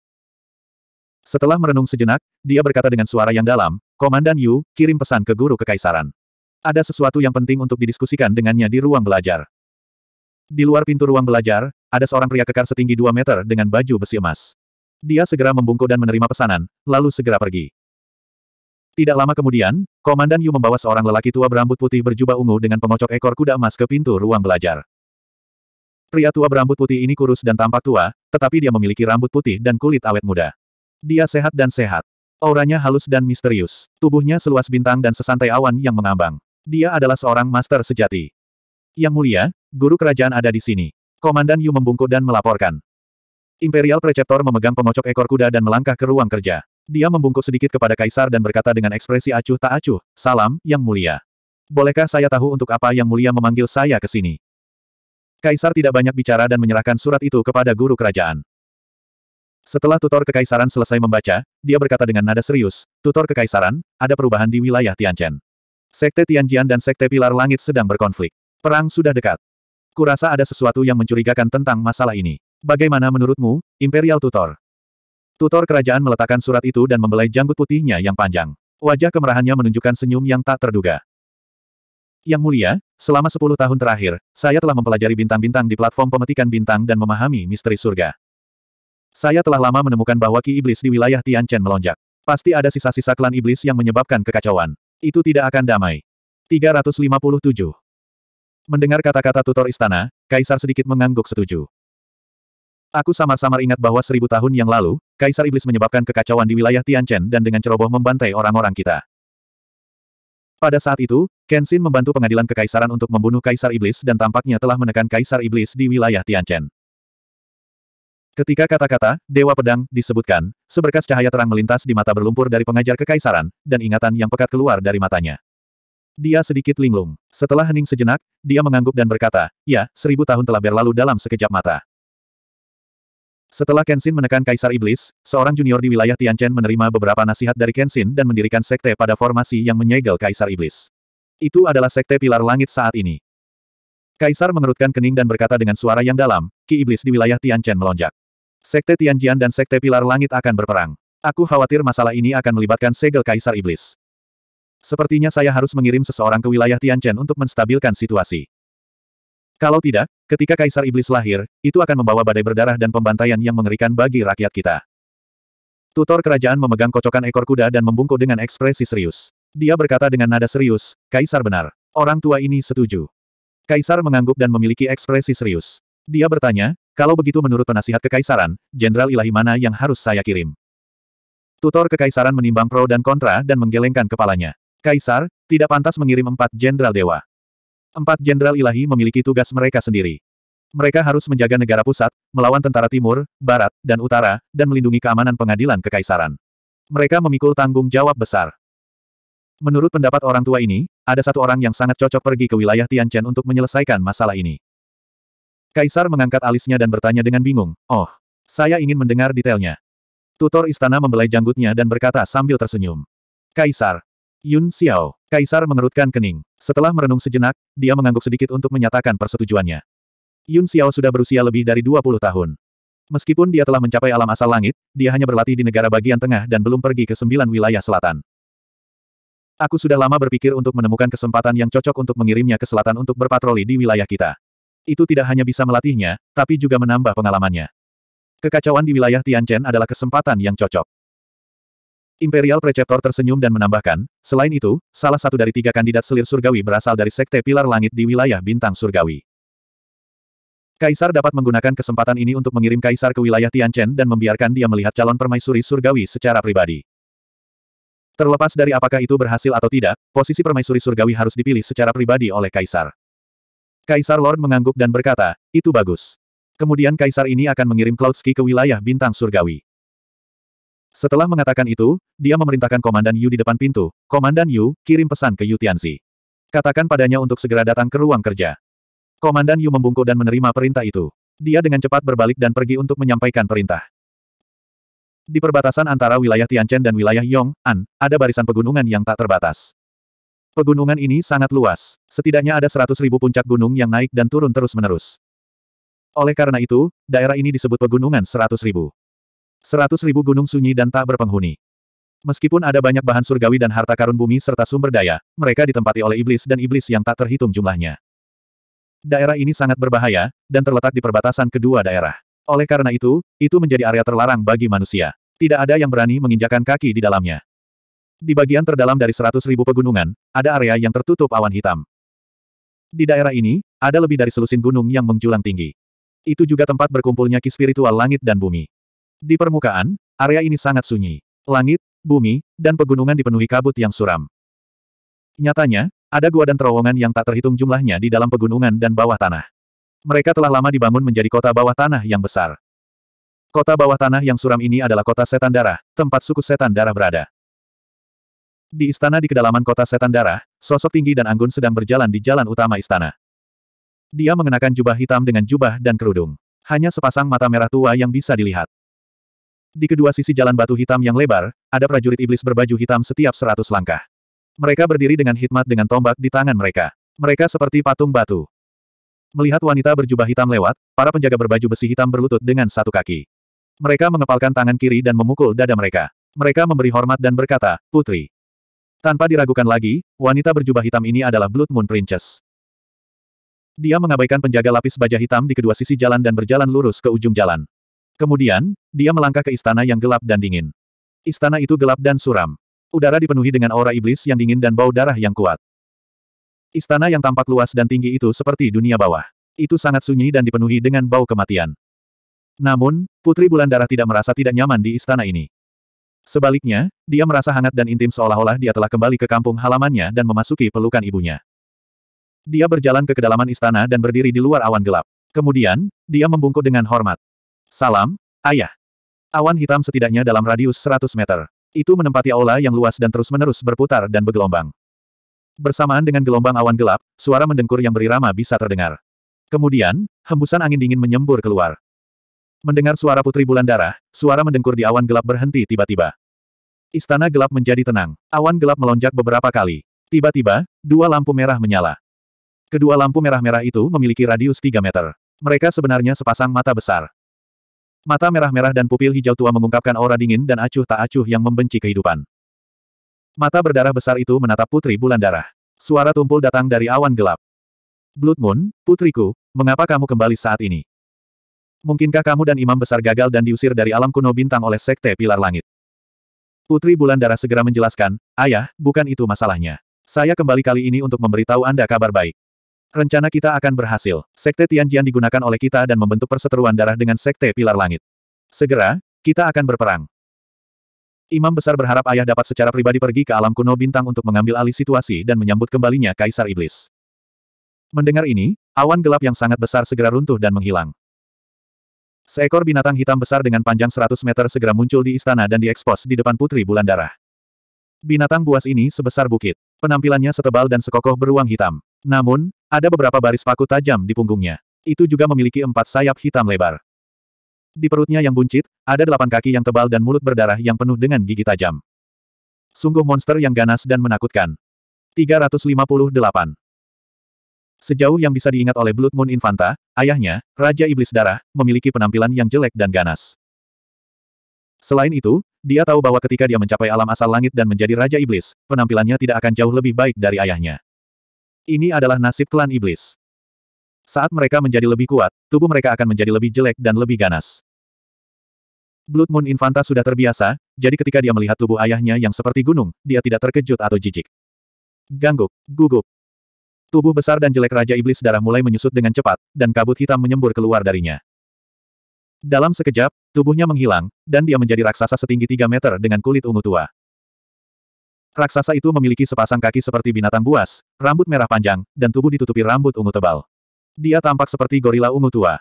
Setelah merenung sejenak, dia berkata dengan suara yang dalam, Komandan Yu, kirim pesan ke guru kekaisaran. Ada sesuatu yang penting untuk didiskusikan dengannya di ruang belajar. Di luar pintu ruang belajar, ada seorang pria kekar setinggi 2 meter dengan baju besi emas. Dia segera membungkuk dan menerima pesanan, lalu segera pergi. Tidak lama kemudian, Komandan Yu membawa seorang lelaki tua berambut putih berjubah ungu dengan pengocok ekor kuda emas ke pintu ruang belajar. Pria tua berambut putih ini kurus dan tampak tua, tetapi dia memiliki rambut putih dan kulit awet muda. Dia sehat dan sehat. Auranya halus dan misterius. Tubuhnya seluas bintang dan sesantai awan yang mengambang. Dia adalah seorang master sejati. Yang mulia, guru kerajaan ada di sini. Komandan Yu membungkuk dan melaporkan. Imperial Preceptor memegang pengocok ekor kuda dan melangkah ke ruang kerja. Dia membungkuk sedikit kepada Kaisar dan berkata dengan ekspresi acuh tak acuh, Salam, Yang Mulia. Bolehkah saya tahu untuk apa Yang Mulia memanggil saya ke sini? Kaisar tidak banyak bicara dan menyerahkan surat itu kepada guru kerajaan. Setelah tutor kekaisaran selesai membaca, dia berkata dengan nada serius, Tutor kekaisaran, ada perubahan di wilayah Tianchen. Sekte Tianjian dan Sekte Pilar Langit sedang berkonflik. Perang sudah dekat. Kurasa ada sesuatu yang mencurigakan tentang masalah ini. Bagaimana menurutmu, Imperial Tutor? Tutor kerajaan meletakkan surat itu dan membelai janggut putihnya yang panjang. Wajah kemerahannya menunjukkan senyum yang tak terduga. Yang mulia, selama sepuluh tahun terakhir, saya telah mempelajari bintang-bintang di platform pemetikan bintang dan memahami misteri surga. Saya telah lama menemukan bahwa ki iblis di wilayah Tianchen melonjak. Pasti ada sisa-sisa klan iblis yang menyebabkan kekacauan. Itu tidak akan damai. 357. Mendengar kata-kata tutor istana, Kaisar sedikit mengangguk setuju. Aku samar-samar ingat bahwa seribu tahun yang lalu, Kaisar Iblis menyebabkan kekacauan di wilayah Tianchen dan dengan ceroboh membantai orang-orang kita. Pada saat itu, Kenshin membantu pengadilan kekaisaran untuk membunuh Kaisar Iblis dan tampaknya telah menekan Kaisar Iblis di wilayah Tianchen. Ketika kata-kata, Dewa Pedang, disebutkan, seberkas cahaya terang melintas di mata berlumpur dari pengajar kekaisaran, dan ingatan yang pekat keluar dari matanya. Dia sedikit linglung. Setelah hening sejenak, dia mengangguk dan berkata, ya, seribu tahun telah berlalu dalam sekejap mata. Setelah Kenshin menekan Kaisar Iblis, seorang junior di wilayah Tianchen menerima beberapa nasihat dari Kenshin dan mendirikan sekte pada formasi yang menyegel Kaisar Iblis. Itu adalah sekte pilar langit saat ini. Kaisar mengerutkan kening dan berkata dengan suara yang dalam, Ki Iblis di wilayah Tianchen melonjak. Sekte Tianjian dan sekte pilar langit akan berperang. Aku khawatir masalah ini akan melibatkan segel Kaisar Iblis. Sepertinya saya harus mengirim seseorang ke wilayah Tianchen untuk menstabilkan situasi. Kalau tidak, ketika Kaisar Iblis lahir, itu akan membawa badai berdarah dan pembantaian yang mengerikan bagi rakyat kita. Tutor kerajaan memegang kocokan ekor kuda dan membungkuk dengan ekspresi serius. Dia berkata dengan nada serius, Kaisar benar. Orang tua ini setuju. Kaisar mengangguk dan memiliki ekspresi serius. Dia bertanya, kalau begitu menurut penasihat kekaisaran, Jenderal Ilahi mana yang harus saya kirim? Tutor kekaisaran menimbang pro dan kontra dan menggelengkan kepalanya. Kaisar, tidak pantas mengirim empat jenderal dewa. Empat Jenderal Ilahi memiliki tugas mereka sendiri. Mereka harus menjaga negara pusat, melawan tentara timur, barat, dan utara, dan melindungi keamanan pengadilan kekaisaran. Mereka memikul tanggung jawab besar. Menurut pendapat orang tua ini, ada satu orang yang sangat cocok pergi ke wilayah Tianchen untuk menyelesaikan masalah ini. Kaisar mengangkat alisnya dan bertanya dengan bingung, Oh, saya ingin mendengar detailnya. Tutor istana membelai janggutnya dan berkata sambil tersenyum. Kaisar, Yun Xiao. Kaisar mengerutkan kening. Setelah merenung sejenak, dia mengangguk sedikit untuk menyatakan persetujuannya. Yun Xiao sudah berusia lebih dari 20 tahun. Meskipun dia telah mencapai alam asal langit, dia hanya berlatih di negara bagian tengah dan belum pergi ke sembilan wilayah selatan. Aku sudah lama berpikir untuk menemukan kesempatan yang cocok untuk mengirimnya ke selatan untuk berpatroli di wilayah kita. Itu tidak hanya bisa melatihnya, tapi juga menambah pengalamannya. Kekacauan di wilayah Tianchen adalah kesempatan yang cocok. Imperial Preceptor tersenyum dan menambahkan, selain itu, salah satu dari tiga kandidat selir surgawi berasal dari Sekte Pilar Langit di wilayah Bintang Surgawi. Kaisar dapat menggunakan kesempatan ini untuk mengirim Kaisar ke wilayah Tianchen dan membiarkan dia melihat calon permaisuri surgawi secara pribadi. Terlepas dari apakah itu berhasil atau tidak, posisi permaisuri surgawi harus dipilih secara pribadi oleh Kaisar. Kaisar Lord mengangguk dan berkata, itu bagus. Kemudian Kaisar ini akan mengirim Cloudski ke wilayah Bintang Surgawi. Setelah mengatakan itu, dia memerintahkan Komandan Yu di depan pintu, Komandan Yu, kirim pesan ke Yu Tianzi. Katakan padanya untuk segera datang ke ruang kerja. Komandan Yu membungkuk dan menerima perintah itu. Dia dengan cepat berbalik dan pergi untuk menyampaikan perintah. Di perbatasan antara wilayah Tianchen dan wilayah Yong, An, ada barisan pegunungan yang tak terbatas. Pegunungan ini sangat luas. Setidaknya ada 100.000 puncak gunung yang naik dan turun terus-menerus. Oleh karena itu, daerah ini disebut pegunungan Seratus Ribu. Seratus ribu gunung sunyi dan tak berpenghuni. Meskipun ada banyak bahan surgawi dan harta karun bumi serta sumber daya, mereka ditempati oleh iblis dan iblis yang tak terhitung jumlahnya. Daerah ini sangat berbahaya, dan terletak di perbatasan kedua daerah. Oleh karena itu, itu menjadi area terlarang bagi manusia. Tidak ada yang berani menginjakan kaki di dalamnya. Di bagian terdalam dari seratus ribu pegunungan, ada area yang tertutup awan hitam. Di daerah ini, ada lebih dari selusin gunung yang menjulang tinggi. Itu juga tempat berkumpulnya ki spiritual langit dan bumi. Di permukaan, area ini sangat sunyi. Langit, bumi, dan pegunungan dipenuhi kabut yang suram. Nyatanya, ada gua dan terowongan yang tak terhitung jumlahnya di dalam pegunungan dan bawah tanah. Mereka telah lama dibangun menjadi kota bawah tanah yang besar. Kota bawah tanah yang suram ini adalah kota setan darah, tempat suku setan darah berada. Di istana di kedalaman kota setan darah, sosok tinggi dan anggun sedang berjalan di jalan utama istana. Dia mengenakan jubah hitam dengan jubah dan kerudung. Hanya sepasang mata merah tua yang bisa dilihat. Di kedua sisi jalan batu hitam yang lebar, ada prajurit iblis berbaju hitam setiap seratus langkah. Mereka berdiri dengan hikmat dengan tombak di tangan mereka. Mereka seperti patung batu. Melihat wanita berjubah hitam lewat, para penjaga berbaju besi hitam berlutut dengan satu kaki. Mereka mengepalkan tangan kiri dan memukul dada mereka. Mereka memberi hormat dan berkata, Putri. Tanpa diragukan lagi, wanita berjubah hitam ini adalah Blood Moon Princess. Dia mengabaikan penjaga lapis baja hitam di kedua sisi jalan dan berjalan lurus ke ujung jalan. Kemudian, dia melangkah ke istana yang gelap dan dingin. Istana itu gelap dan suram. Udara dipenuhi dengan aura iblis yang dingin dan bau darah yang kuat. Istana yang tampak luas dan tinggi itu seperti dunia bawah. Itu sangat sunyi dan dipenuhi dengan bau kematian. Namun, Putri Bulan Darah tidak merasa tidak nyaman di istana ini. Sebaliknya, dia merasa hangat dan intim seolah-olah dia telah kembali ke kampung halamannya dan memasuki pelukan ibunya. Dia berjalan ke kedalaman istana dan berdiri di luar awan gelap. Kemudian, dia membungkuk dengan hormat. Salam, ayah. Awan hitam setidaknya dalam radius 100 meter. Itu menempati aula yang luas dan terus-menerus berputar dan bergelombang. Bersamaan dengan gelombang awan gelap, suara mendengkur yang berirama bisa terdengar. Kemudian, hembusan angin dingin menyembur keluar. Mendengar suara putri bulan darah, suara mendengkur di awan gelap berhenti tiba-tiba. Istana gelap menjadi tenang. Awan gelap melonjak beberapa kali. Tiba-tiba, dua lampu merah menyala. Kedua lampu merah-merah itu memiliki radius 3 meter. Mereka sebenarnya sepasang mata besar. Mata merah-merah dan pupil hijau tua mengungkapkan aura dingin dan acuh tak acuh yang membenci kehidupan. Mata berdarah besar itu menatap Putri Bulan Darah. Suara tumpul datang dari awan gelap. Blood Moon, putriku, mengapa kamu kembali saat ini? Mungkinkah kamu dan Imam Besar gagal dan diusir dari alam kuno bintang oleh Sekte Pilar Langit? Putri Bulan Darah segera menjelaskan, Ayah, bukan itu masalahnya. Saya kembali kali ini untuk memberitahu Anda kabar baik. Rencana kita akan berhasil. Sekte Tianjian digunakan oleh kita dan membentuk perseteruan darah dengan Sekte Pilar Langit. Segera, kita akan berperang. Imam Besar berharap ayah dapat secara pribadi pergi ke alam kuno bintang untuk mengambil alih situasi dan menyambut kembalinya Kaisar Iblis. Mendengar ini, awan gelap yang sangat besar segera runtuh dan menghilang. Seekor binatang hitam besar dengan panjang 100 meter segera muncul di istana dan diekspos di depan Putri Bulan Darah. Binatang buas ini sebesar bukit. Penampilannya setebal dan sekokoh beruang hitam. Namun, ada beberapa baris paku tajam di punggungnya. Itu juga memiliki empat sayap hitam lebar. Di perutnya yang buncit, ada delapan kaki yang tebal dan mulut berdarah yang penuh dengan gigi tajam. Sungguh monster yang ganas dan menakutkan. 358. Sejauh yang bisa diingat oleh Blood Moon Infanta, ayahnya, Raja Iblis Darah, memiliki penampilan yang jelek dan ganas. Selain itu, dia tahu bahwa ketika dia mencapai alam asal langit dan menjadi Raja Iblis, penampilannya tidak akan jauh lebih baik dari ayahnya. Ini adalah nasib klan iblis. Saat mereka menjadi lebih kuat, tubuh mereka akan menjadi lebih jelek dan lebih ganas. Blood Moon Infanta sudah terbiasa, jadi ketika dia melihat tubuh ayahnya yang seperti gunung, dia tidak terkejut atau jijik. Gangguk, gugup. Tubuh besar dan jelek Raja Iblis Darah mulai menyusut dengan cepat, dan kabut hitam menyembur keluar darinya. Dalam sekejap, tubuhnya menghilang, dan dia menjadi raksasa setinggi 3 meter dengan kulit ungu tua. Raksasa itu memiliki sepasang kaki seperti binatang buas, rambut merah panjang, dan tubuh ditutupi rambut ungu tebal. Dia tampak seperti gorila ungu tua.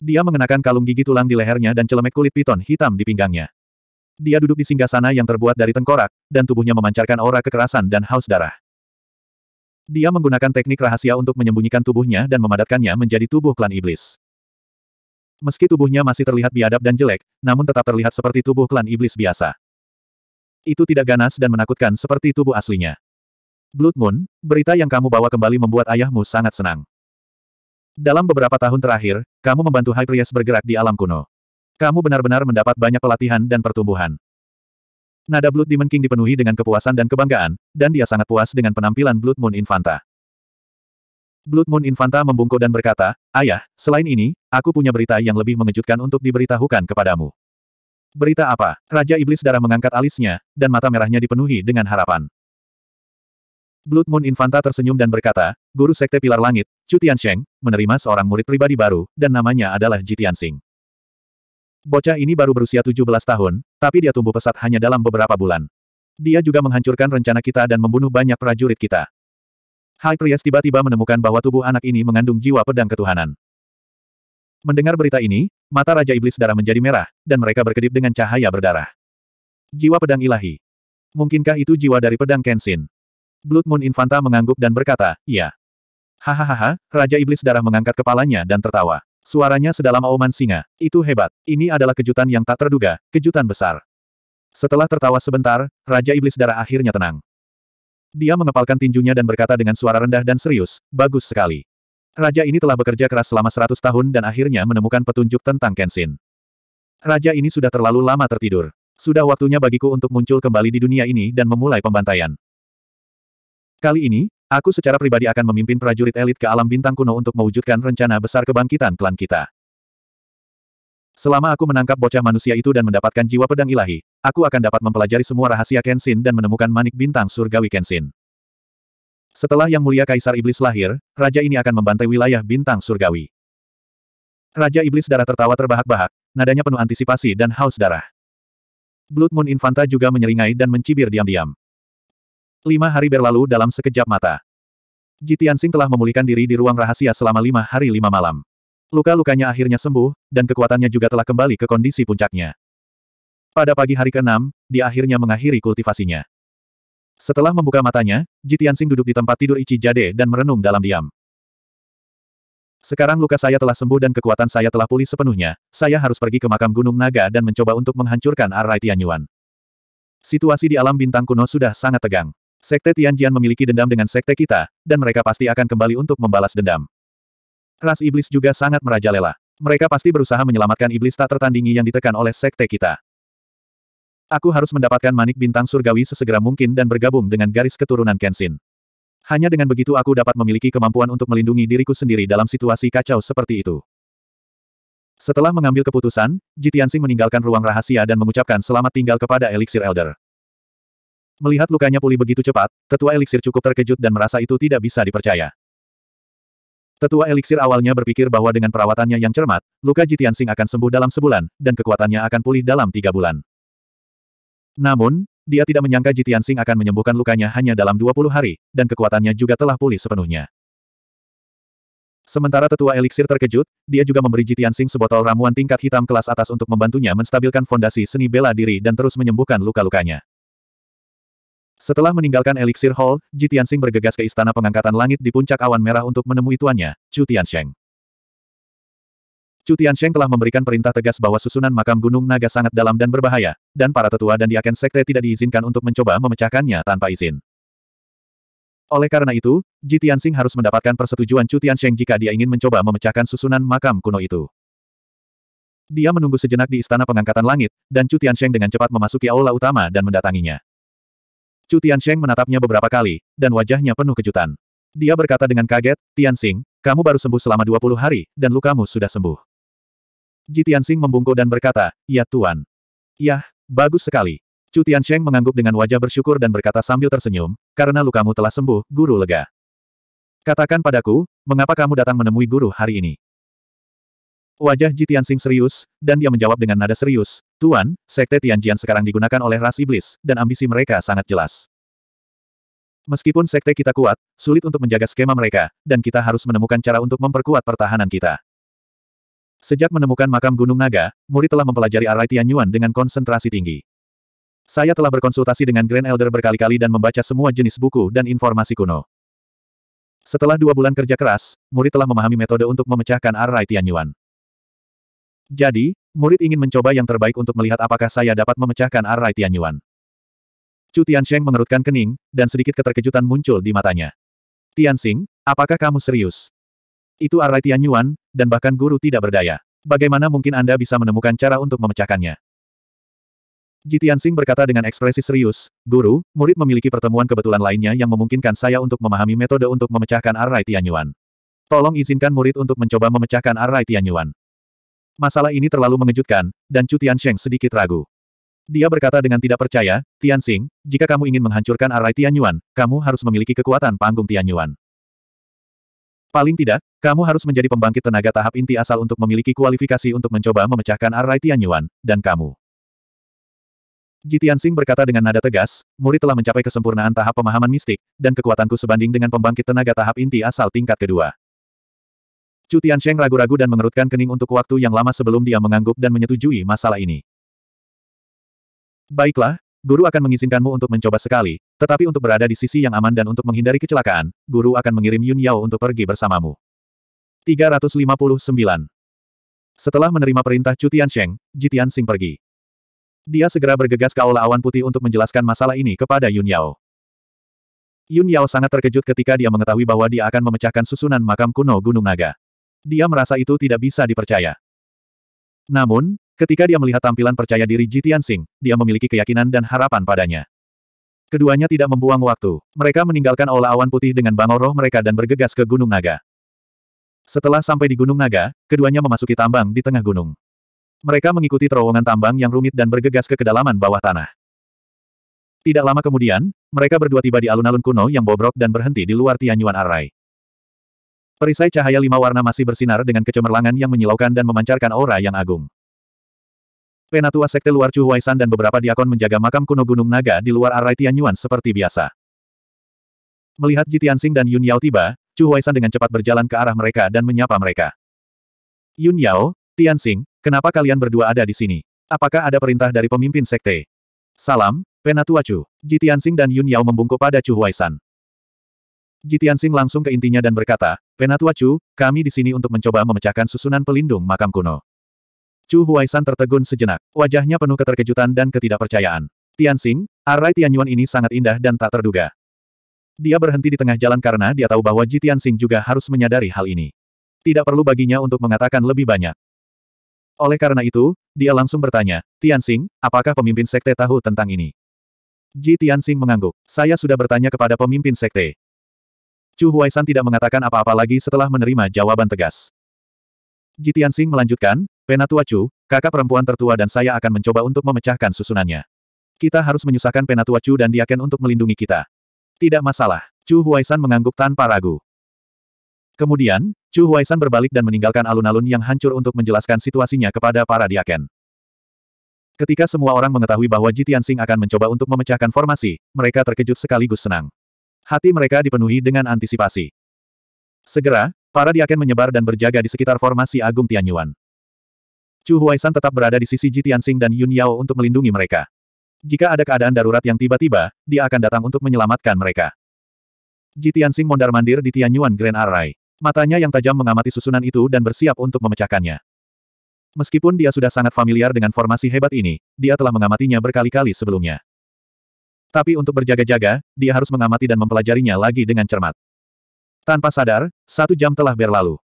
Dia mengenakan kalung gigi tulang di lehernya dan celemek kulit piton hitam di pinggangnya. Dia duduk di singgah sana yang terbuat dari tengkorak, dan tubuhnya memancarkan aura kekerasan dan haus darah. Dia menggunakan teknik rahasia untuk menyembunyikan tubuhnya dan memadatkannya menjadi tubuh klan iblis. Meski tubuhnya masih terlihat biadab dan jelek, namun tetap terlihat seperti tubuh klan iblis biasa. Itu tidak ganas dan menakutkan seperti tubuh aslinya. Blood Moon, berita yang kamu bawa kembali membuat ayahmu sangat senang. Dalam beberapa tahun terakhir, kamu membantu High Priest bergerak di alam kuno. Kamu benar-benar mendapat banyak pelatihan dan pertumbuhan. Nada Blood Demon King dipenuhi dengan kepuasan dan kebanggaan, dan dia sangat puas dengan penampilan Blood Moon Infanta. Blood Moon Infanta membungkuk dan berkata, Ayah, selain ini, aku punya berita yang lebih mengejutkan untuk diberitahukan kepadamu. Berita apa? Raja Iblis Darah mengangkat alisnya, dan mata merahnya dipenuhi dengan harapan. Blood Moon Infanta tersenyum dan berkata, Guru Sekte Pilar Langit, Chu Tiansheng, menerima seorang murid pribadi baru, dan namanya adalah Ji Sing. Bocah ini baru berusia 17 tahun, tapi dia tumbuh pesat hanya dalam beberapa bulan. Dia juga menghancurkan rencana kita dan membunuh banyak prajurit kita. High Priest tiba-tiba menemukan bahwa tubuh anak ini mengandung jiwa pedang ketuhanan. Mendengar berita ini, Mata Raja Iblis Darah menjadi merah, dan mereka berkedip dengan cahaya berdarah. Jiwa pedang ilahi. Mungkinkah itu jiwa dari pedang Kenshin? Blood Moon Infanta mengangguk dan berkata, iya. Hahaha, Raja Iblis Darah mengangkat kepalanya dan tertawa. Suaranya sedalam auman singa. Itu hebat. Ini adalah kejutan yang tak terduga, kejutan besar. Setelah tertawa sebentar, Raja Iblis Darah akhirnya tenang. Dia mengepalkan tinjunya dan berkata dengan suara rendah dan serius, bagus sekali. Raja ini telah bekerja keras selama seratus tahun dan akhirnya menemukan petunjuk tentang Kenshin. Raja ini sudah terlalu lama tertidur. Sudah waktunya bagiku untuk muncul kembali di dunia ini dan memulai pembantaian. Kali ini, aku secara pribadi akan memimpin prajurit elit ke alam bintang kuno untuk mewujudkan rencana besar kebangkitan klan kita. Selama aku menangkap bocah manusia itu dan mendapatkan jiwa pedang ilahi, aku akan dapat mempelajari semua rahasia Kenshin dan menemukan manik bintang surgawi Kenshin. Setelah Yang Mulia Kaisar Iblis lahir, raja ini akan membantai wilayah bintang surgawi. Raja Iblis darah tertawa terbahak-bahak, nadanya penuh antisipasi dan haus darah. Blood Moon Infanta juga menyeringai dan mencibir diam-diam. Lima hari berlalu dalam sekejap mata. Jitian Sing telah memulihkan diri di ruang rahasia selama lima hari lima malam. Luka-lukanya akhirnya sembuh, dan kekuatannya juga telah kembali ke kondisi puncaknya. Pada pagi hari ke-6, dia akhirnya mengakhiri kultivasinya. Setelah membuka matanya, Jitiansing duduk di tempat tidur Ichi Jade dan merenung dalam diam. Sekarang luka saya telah sembuh dan kekuatan saya telah pulih sepenuhnya, saya harus pergi ke makam Gunung Naga dan mencoba untuk menghancurkan Arai Tianyuan. Situasi di alam bintang kuno sudah sangat tegang. Sekte Tianjian memiliki dendam dengan sekte kita, dan mereka pasti akan kembali untuk membalas dendam. Ras iblis juga sangat merajalela. Mereka pasti berusaha menyelamatkan iblis tak tertandingi yang ditekan oleh sekte kita. Aku harus mendapatkan manik bintang surgawi sesegera mungkin dan bergabung dengan garis keturunan Kenshin. Hanya dengan begitu aku dapat memiliki kemampuan untuk melindungi diriku sendiri dalam situasi kacau seperti itu. Setelah mengambil keputusan, Jitiansing meninggalkan ruang rahasia dan mengucapkan selamat tinggal kepada Elixir Elder. Melihat lukanya pulih begitu cepat, tetua Elixir cukup terkejut dan merasa itu tidak bisa dipercaya. Tetua Elixir awalnya berpikir bahwa dengan perawatannya yang cermat, luka Jitiansing akan sembuh dalam sebulan, dan kekuatannya akan pulih dalam tiga bulan. Namun, dia tidak menyangka Jitian Sing akan menyembuhkan lukanya hanya dalam 20 hari, dan kekuatannya juga telah pulih sepenuhnya. Sementara tetua eliksir terkejut, dia juga memberi Jitian Sing sebotol ramuan tingkat hitam kelas atas untuk membantunya menstabilkan fondasi seni bela diri dan terus menyembuhkan luka-lukanya. Setelah meninggalkan eliksir hall, Jitian Sing bergegas ke istana pengangkatan langit di puncak awan merah untuk menemui tuannya, Chu Tiansheng. Chu Tiansheng telah memberikan perintah tegas bahwa susunan makam Gunung Naga sangat dalam dan berbahaya, dan para tetua dan diaken sekte tidak diizinkan untuk mencoba memecahkannya tanpa izin. Oleh karena itu, Ji Tianxing harus mendapatkan persetujuan Chu Tiansheng jika dia ingin mencoba memecahkan susunan makam kuno itu. Dia menunggu sejenak di Istana Pengangkatan Langit, dan Chu Tiansheng dengan cepat memasuki aula utama dan mendatanginya. Chu Tiansheng menatapnya beberapa kali, dan wajahnya penuh kejutan. Dia berkata dengan kaget, Tian Tianxing, kamu baru sembuh selama 20 hari, dan lukamu sudah sembuh. Jitian Tianxing membungkuk dan berkata, Ya Tuan. Yah, bagus sekali. Chu Sheng mengangguk dengan wajah bersyukur dan berkata sambil tersenyum, karena lukamu telah sembuh, guru lega. Katakan padaku, mengapa kamu datang menemui guru hari ini? Wajah Jitian Tianxing serius, dan dia menjawab dengan nada serius, Tuan, Sekte Tianjian sekarang digunakan oleh ras iblis, dan ambisi mereka sangat jelas. Meskipun sekte kita kuat, sulit untuk menjaga skema mereka, dan kita harus menemukan cara untuk memperkuat pertahanan kita. Sejak menemukan makam Gunung Naga, Murid telah mempelajari arai Tianyuan dengan konsentrasi tinggi. Saya telah berkonsultasi dengan Grand Elder berkali-kali dan membaca semua jenis buku dan informasi kuno. Setelah dua bulan kerja keras, Murid telah memahami metode untuk memecahkan arai Tianyuan. Jadi, murid ingin mencoba yang terbaik untuk melihat apakah saya dapat memecahkan arai Tianyuan. Chu Tiansheng mengerutkan kening, dan sedikit keterkejutan muncul di matanya. Tianxing, apakah kamu serius? Itu arai Tianyuan, dan bahkan guru tidak berdaya. Bagaimana mungkin Anda bisa menemukan cara untuk memecahkannya? Jitian Sing berkata dengan ekspresi serius, Guru, murid memiliki pertemuan kebetulan lainnya yang memungkinkan saya untuk memahami metode untuk memecahkan arai Tianyuan. Tolong izinkan murid untuk mencoba memecahkan arai Tianyuan. Masalah ini terlalu mengejutkan, dan Chu Tiansheng sedikit ragu. Dia berkata dengan tidak percaya, Tianxing, jika kamu ingin menghancurkan arai Tianyuan, kamu harus memiliki kekuatan panggung Tianyuan. Paling tidak, kamu harus menjadi pembangkit tenaga tahap inti asal untuk memiliki kualifikasi untuk mencoba memecahkan Arai Tianyuan, dan kamu. Jitian Sing berkata dengan nada tegas, murid telah mencapai kesempurnaan tahap pemahaman mistik, dan kekuatanku sebanding dengan pembangkit tenaga tahap inti asal tingkat kedua. Cutian Sheng ragu-ragu dan mengerutkan kening untuk waktu yang lama sebelum dia mengangguk dan menyetujui masalah ini. Baiklah, guru akan mengizinkanmu untuk mencoba sekali, tetapi untuk berada di sisi yang aman dan untuk menghindari kecelakaan, guru akan mengirim Yun Yao untuk pergi bersamamu. 359. Setelah menerima perintah Cutian Sheng, Tian Sing pergi. Dia segera bergegas ke aula awan putih untuk menjelaskan masalah ini kepada Yun Yao. Yun Yao sangat terkejut ketika dia mengetahui bahwa dia akan memecahkan susunan makam kuno Gunung Naga. Dia merasa itu tidak bisa dipercaya. Namun, Ketika dia melihat tampilan percaya diri Ji Tianxing, dia memiliki keyakinan dan harapan padanya. Keduanya tidak membuang waktu. Mereka meninggalkan aula awan putih dengan bangau roh mereka dan bergegas ke Gunung Naga. Setelah sampai di Gunung Naga, keduanya memasuki tambang di tengah gunung. Mereka mengikuti terowongan tambang yang rumit dan bergegas ke kedalaman bawah tanah. Tidak lama kemudian, mereka berdua tiba di alun-alun kuno yang bobrok dan berhenti di luar Tianyuan Arai. Perisai cahaya lima warna masih bersinar dengan kecemerlangan yang menyilaukan dan memancarkan aura yang agung. Penatua Sekte Luar Chu Huaisan dan beberapa diakon menjaga makam kuno Gunung Naga di luar arai Tianyuan seperti biasa. Melihat Ji Tianxing dan Yun Yao tiba, Chu Huaisan dengan cepat berjalan ke arah mereka dan menyapa mereka. Yun Yao, Tianxing, kenapa kalian berdua ada di sini? Apakah ada perintah dari pemimpin sekte? Salam, Penatua Chu. Ji Tianxing dan Yun Yao membungkuk pada Chu Huaisan. Ji Tianxing langsung ke intinya dan berkata, Penatua Chu, kami di sini untuk mencoba memecahkan susunan pelindung makam kuno. Chu Huaisan tertegun sejenak. Wajahnya penuh keterkejutan dan ketidakpercayaan. Tianxing, arai Tianyuan ini sangat indah dan tak terduga. Dia berhenti di tengah jalan karena dia tahu bahwa Ji Tianxing juga harus menyadari hal ini. Tidak perlu baginya untuk mengatakan lebih banyak. Oleh karena itu, dia langsung bertanya, Tianxing, apakah pemimpin sekte tahu tentang ini? Ji Tianxing mengangguk. Saya sudah bertanya kepada pemimpin sekte. Chu Huaisan tidak mengatakan apa-apa lagi setelah menerima jawaban tegas. Ji Tianxing melanjutkan, Penatua Chu, kakak perempuan tertua dan saya akan mencoba untuk memecahkan susunannya. Kita harus menyusahkan Penatua Chu dan Diaken untuk melindungi kita. Tidak masalah. Chu Huaisan mengangguk tanpa ragu. Kemudian, Chu Huaisan berbalik dan meninggalkan alun-alun yang hancur untuk menjelaskan situasinya kepada para Diaken. Ketika semua orang mengetahui bahwa Jitian Sing akan mencoba untuk memecahkan formasi, mereka terkejut sekaligus senang. Hati mereka dipenuhi dengan antisipasi. Segera, para Diaken menyebar dan berjaga di sekitar formasi Agung Tianyuan. Chu Huaisan tetap berada di sisi Ji Tianxing dan Yun Yao untuk melindungi mereka. Jika ada keadaan darurat yang tiba-tiba, dia akan datang untuk menyelamatkan mereka. Ji Tianxing mondar-mandir di Tianyuan Grand Array. Matanya yang tajam mengamati susunan itu dan bersiap untuk memecahkannya. Meskipun dia sudah sangat familiar dengan formasi hebat ini, dia telah mengamatinya berkali-kali sebelumnya. Tapi untuk berjaga-jaga, dia harus mengamati dan mempelajarinya lagi dengan cermat. Tanpa sadar, satu jam telah berlalu.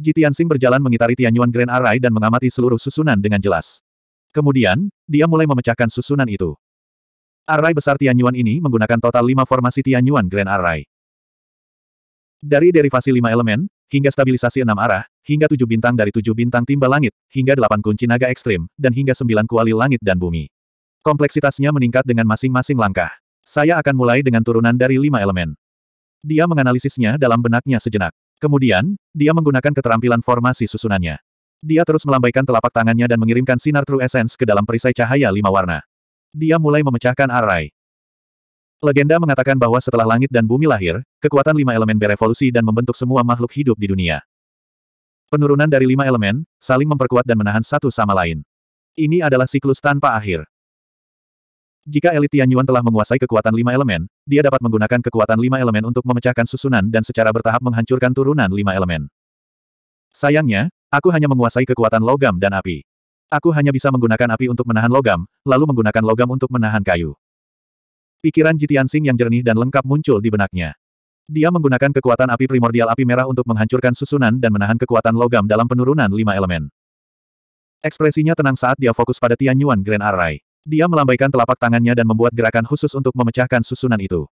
Ji Tianxing berjalan mengitari Tianyuan Grand Array dan mengamati seluruh susunan dengan jelas. Kemudian, dia mulai memecahkan susunan itu. Array besar Tianyuan ini menggunakan total lima formasi Tianyuan Grand Array. Dari derivasi lima elemen, hingga stabilisasi enam arah, hingga tujuh bintang dari tujuh bintang timba langit, hingga delapan kunci naga ekstrim, dan hingga sembilan kuali langit dan bumi. Kompleksitasnya meningkat dengan masing-masing langkah. Saya akan mulai dengan turunan dari lima elemen. Dia menganalisisnya dalam benaknya sejenak. Kemudian, dia menggunakan keterampilan formasi susunannya. Dia terus melambaikan telapak tangannya dan mengirimkan sinar True Essence ke dalam perisai cahaya lima warna. Dia mulai memecahkan array. Legenda mengatakan bahwa setelah langit dan bumi lahir, kekuatan lima elemen berevolusi dan membentuk semua makhluk hidup di dunia. Penurunan dari lima elemen, saling memperkuat dan menahan satu sama lain. Ini adalah siklus tanpa akhir. Jika elit Tianyuan telah menguasai kekuatan lima elemen, dia dapat menggunakan kekuatan lima elemen untuk memecahkan susunan dan secara bertahap menghancurkan turunan lima elemen. Sayangnya, aku hanya menguasai kekuatan logam dan api. Aku hanya bisa menggunakan api untuk menahan logam, lalu menggunakan logam untuk menahan kayu. Pikiran Jitian Sing yang jernih dan lengkap muncul di benaknya. Dia menggunakan kekuatan api primordial api merah untuk menghancurkan susunan dan menahan kekuatan logam dalam penurunan lima elemen. Ekspresinya tenang saat dia fokus pada Tianyuan Grand Array. Dia melambaikan telapak tangannya dan membuat gerakan khusus untuk memecahkan susunan itu.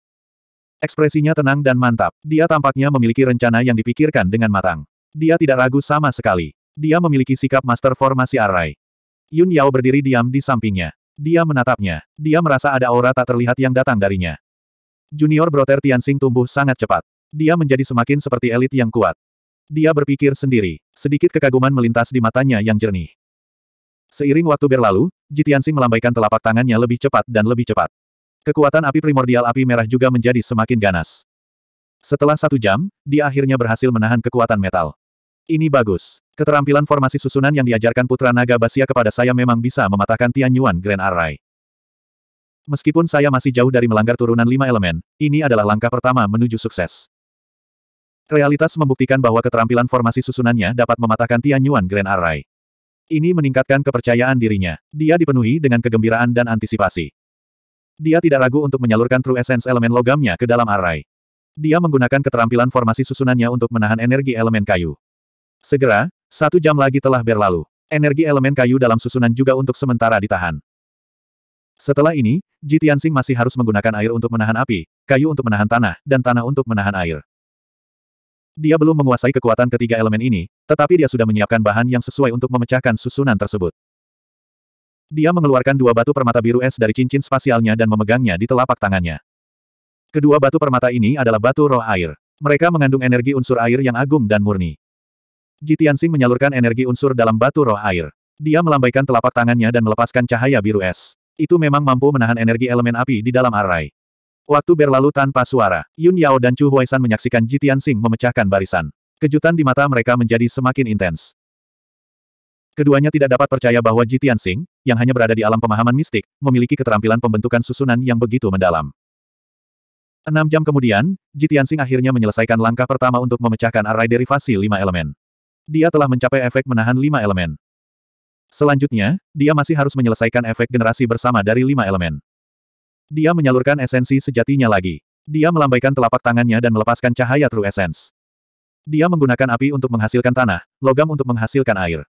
Ekspresinya tenang dan mantap. Dia tampaknya memiliki rencana yang dipikirkan dengan matang. Dia tidak ragu sama sekali. Dia memiliki sikap master formasi Arai. Yun Yao berdiri diam di sampingnya. Dia menatapnya. Dia merasa ada aura tak terlihat yang datang darinya. Junior Broter Tianxing tumbuh sangat cepat. Dia menjadi semakin seperti elit yang kuat. Dia berpikir sendiri. Sedikit kekaguman melintas di matanya yang jernih. Seiring waktu berlalu, Jitiansing melambaikan telapak tangannya lebih cepat dan lebih cepat. Kekuatan api primordial api merah juga menjadi semakin ganas. Setelah satu jam, dia akhirnya berhasil menahan kekuatan metal. Ini bagus. Keterampilan formasi susunan yang diajarkan putra naga Basia kepada saya memang bisa mematahkan Tian Yuan Grand Array. Meskipun saya masih jauh dari melanggar turunan lima elemen, ini adalah langkah pertama menuju sukses. Realitas membuktikan bahwa keterampilan formasi susunannya dapat mematahkan Tian Yuan Grand Array. Ini meningkatkan kepercayaan dirinya. Dia dipenuhi dengan kegembiraan dan antisipasi. Dia tidak ragu untuk menyalurkan True Essence elemen logamnya ke dalam array. Dia menggunakan keterampilan formasi susunannya untuk menahan energi elemen kayu. Segera, satu jam lagi telah berlalu. Energi elemen kayu dalam susunan juga untuk sementara ditahan. Setelah ini, Sing masih harus menggunakan air untuk menahan api, kayu untuk menahan tanah, dan tanah untuk menahan air. Dia belum menguasai kekuatan ketiga elemen ini, tetapi dia sudah menyiapkan bahan yang sesuai untuk memecahkan susunan tersebut. Dia mengeluarkan dua batu permata biru es dari cincin spasialnya dan memegangnya di telapak tangannya. Kedua batu permata ini adalah batu roh air. Mereka mengandung energi unsur air yang agung dan murni. Jitiansing menyalurkan energi unsur dalam batu roh air. Dia melambaikan telapak tangannya dan melepaskan cahaya biru es. Itu memang mampu menahan energi elemen api di dalam array. Waktu berlalu tanpa suara, Yun Yao dan Chu Huaisan menyaksikan Jitian Sing memecahkan barisan. Kejutan di mata mereka menjadi semakin intens. Keduanya tidak dapat percaya bahwa Jitian Sing, yang hanya berada di alam pemahaman mistik, memiliki keterampilan pembentukan susunan yang begitu mendalam. Enam jam kemudian, Jitian Sing akhirnya menyelesaikan langkah pertama untuk memecahkan arai derivasi lima elemen. Dia telah mencapai efek menahan lima elemen. Selanjutnya, dia masih harus menyelesaikan efek generasi bersama dari lima elemen. Dia menyalurkan esensi sejatinya lagi. Dia melambaikan telapak tangannya dan melepaskan cahaya True Essence. Dia menggunakan api untuk menghasilkan tanah, logam untuk menghasilkan air.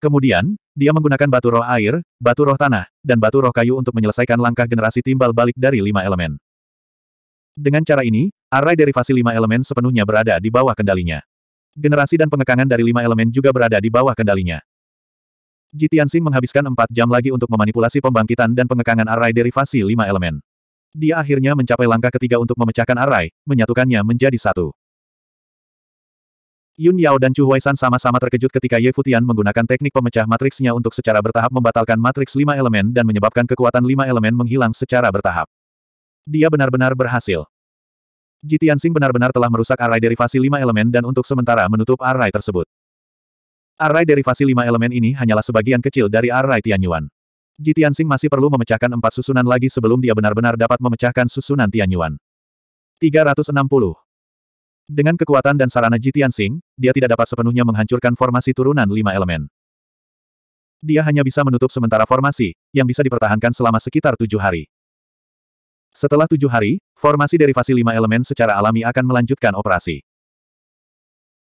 Kemudian, dia menggunakan batu roh air, batu roh tanah, dan batu roh kayu untuk menyelesaikan langkah generasi timbal balik dari lima elemen. Dengan cara ini, array derivasi lima elemen sepenuhnya berada di bawah kendalinya. Generasi dan pengekangan dari lima elemen juga berada di bawah kendalinya. Xing menghabiskan empat jam lagi untuk memanipulasi pembangkitan dan pengekangan arai derivasi lima elemen. Dia akhirnya mencapai langkah ketiga untuk memecahkan arai, menyatukannya menjadi satu. Yun Yao dan Chu Huaisan sama-sama terkejut ketika Ye Futian menggunakan teknik pemecah matriksnya untuk secara bertahap membatalkan matriks lima elemen dan menyebabkan kekuatan lima elemen menghilang secara bertahap. Dia benar-benar berhasil. Xing benar-benar telah merusak arai derivasi lima elemen dan untuk sementara menutup arai tersebut. Array derivasi lima elemen ini hanyalah sebagian kecil dari array Tianyuan. Ji Tianxing masih perlu memecahkan empat susunan lagi sebelum dia benar-benar dapat memecahkan susunan Tianyuan. 360. Dengan kekuatan dan sarana Ji Tianxing, dia tidak dapat sepenuhnya menghancurkan formasi turunan lima elemen. Dia hanya bisa menutup sementara formasi, yang bisa dipertahankan selama sekitar tujuh hari. Setelah tujuh hari, formasi derivasi lima elemen secara alami akan melanjutkan operasi.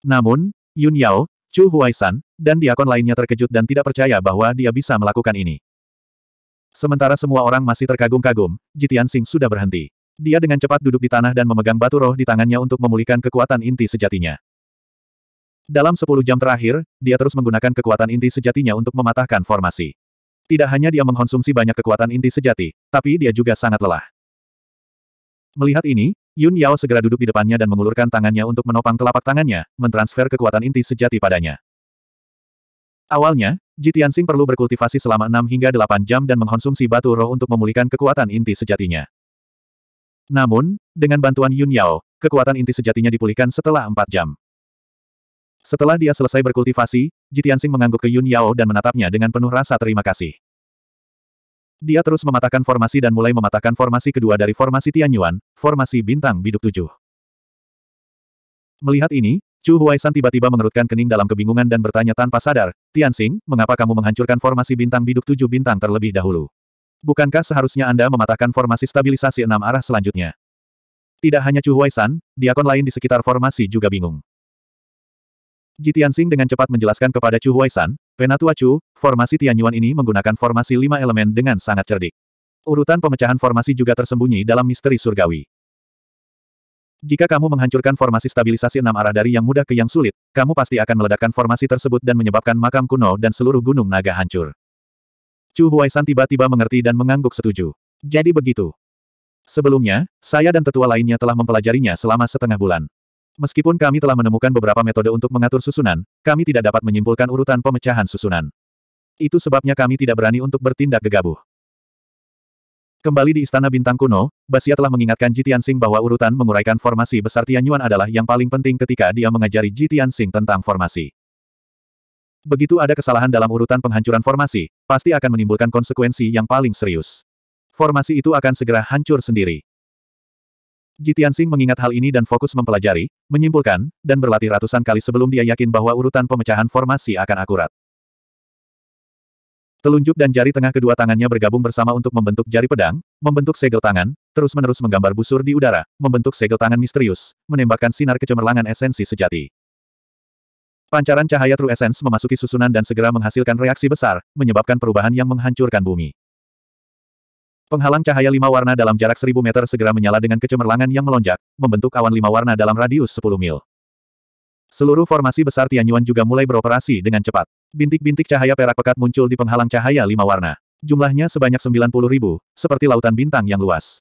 Namun, Yun Yao, Chu Huaisan, dan diakon lainnya terkejut dan tidak percaya bahwa dia bisa melakukan ini. Sementara semua orang masih terkagum-kagum, Jitian Sing sudah berhenti. Dia dengan cepat duduk di tanah dan memegang batu roh di tangannya untuk memulihkan kekuatan inti sejatinya. Dalam sepuluh jam terakhir, dia terus menggunakan kekuatan inti sejatinya untuk mematahkan formasi. Tidak hanya dia mengkonsumsi banyak kekuatan inti sejati, tapi dia juga sangat lelah. Melihat ini, Yun Yao segera duduk di depannya dan mengulurkan tangannya untuk menopang telapak tangannya, mentransfer kekuatan inti sejati padanya. Awalnya, Jitiansing perlu berkultivasi selama 6 hingga 8 jam dan mengkonsumsi batu roh untuk memulihkan kekuatan inti sejatinya. Namun, dengan bantuan Yun Yao, kekuatan inti sejatinya dipulihkan setelah 4 jam. Setelah dia selesai berkultivasi, Jitiansing mengangguk ke Yun Yao dan menatapnya dengan penuh rasa terima kasih. Dia terus mematahkan formasi dan mulai mematahkan formasi kedua dari formasi Tianyuan, formasi bintang biduk tujuh. Melihat ini, Chu Huaisan tiba-tiba mengerutkan kening dalam kebingungan dan bertanya tanpa sadar, Tianxing, mengapa kamu menghancurkan formasi bintang biduk tujuh bintang terlebih dahulu? Bukankah seharusnya Anda mematahkan formasi stabilisasi enam arah selanjutnya? Tidak hanya Chu Huaisan, diakon lain di sekitar formasi juga bingung. Ji Tianxing dengan cepat menjelaskan kepada Chu Huaisan, Penatua Chu, formasi Tianyuan ini menggunakan formasi lima elemen dengan sangat cerdik. Urutan pemecahan formasi juga tersembunyi dalam misteri surgawi. Jika kamu menghancurkan formasi stabilisasi enam arah dari yang mudah ke yang sulit, kamu pasti akan meledakkan formasi tersebut dan menyebabkan makam kuno dan seluruh gunung naga hancur. Chu Huaisan tiba-tiba mengerti dan mengangguk setuju. Jadi begitu. Sebelumnya, saya dan tetua lainnya telah mempelajarinya selama setengah bulan. Meskipun kami telah menemukan beberapa metode untuk mengatur susunan, kami tidak dapat menyimpulkan urutan pemecahan susunan. Itu sebabnya kami tidak berani untuk bertindak gegabah. Kembali di Istana Bintang Kuno, Basia telah mengingatkan Jitian Sing bahwa urutan menguraikan formasi besar Tianyuan adalah yang paling penting ketika dia mengajari Jitian Sing tentang formasi. Begitu ada kesalahan dalam urutan penghancuran formasi, pasti akan menimbulkan konsekuensi yang paling serius. Formasi itu akan segera hancur sendiri. Jitian Tianxing mengingat hal ini dan fokus mempelajari, menyimpulkan, dan berlatih ratusan kali sebelum dia yakin bahwa urutan pemecahan formasi akan akurat. Telunjuk dan jari tengah kedua tangannya bergabung bersama untuk membentuk jari pedang, membentuk segel tangan, terus-menerus menggambar busur di udara, membentuk segel tangan misterius, menembakkan sinar kecemerlangan esensi sejati. Pancaran cahaya True Essence memasuki susunan dan segera menghasilkan reaksi besar, menyebabkan perubahan yang menghancurkan bumi. Penghalang cahaya lima warna dalam jarak seribu meter segera menyala dengan kecemerlangan yang melonjak, membentuk awan lima warna dalam radius sepuluh mil. Seluruh formasi besar Tianyuan juga mulai beroperasi dengan cepat. Bintik-bintik cahaya perak pekat muncul di penghalang cahaya lima warna. Jumlahnya sebanyak sembilan puluh ribu, seperti lautan bintang yang luas.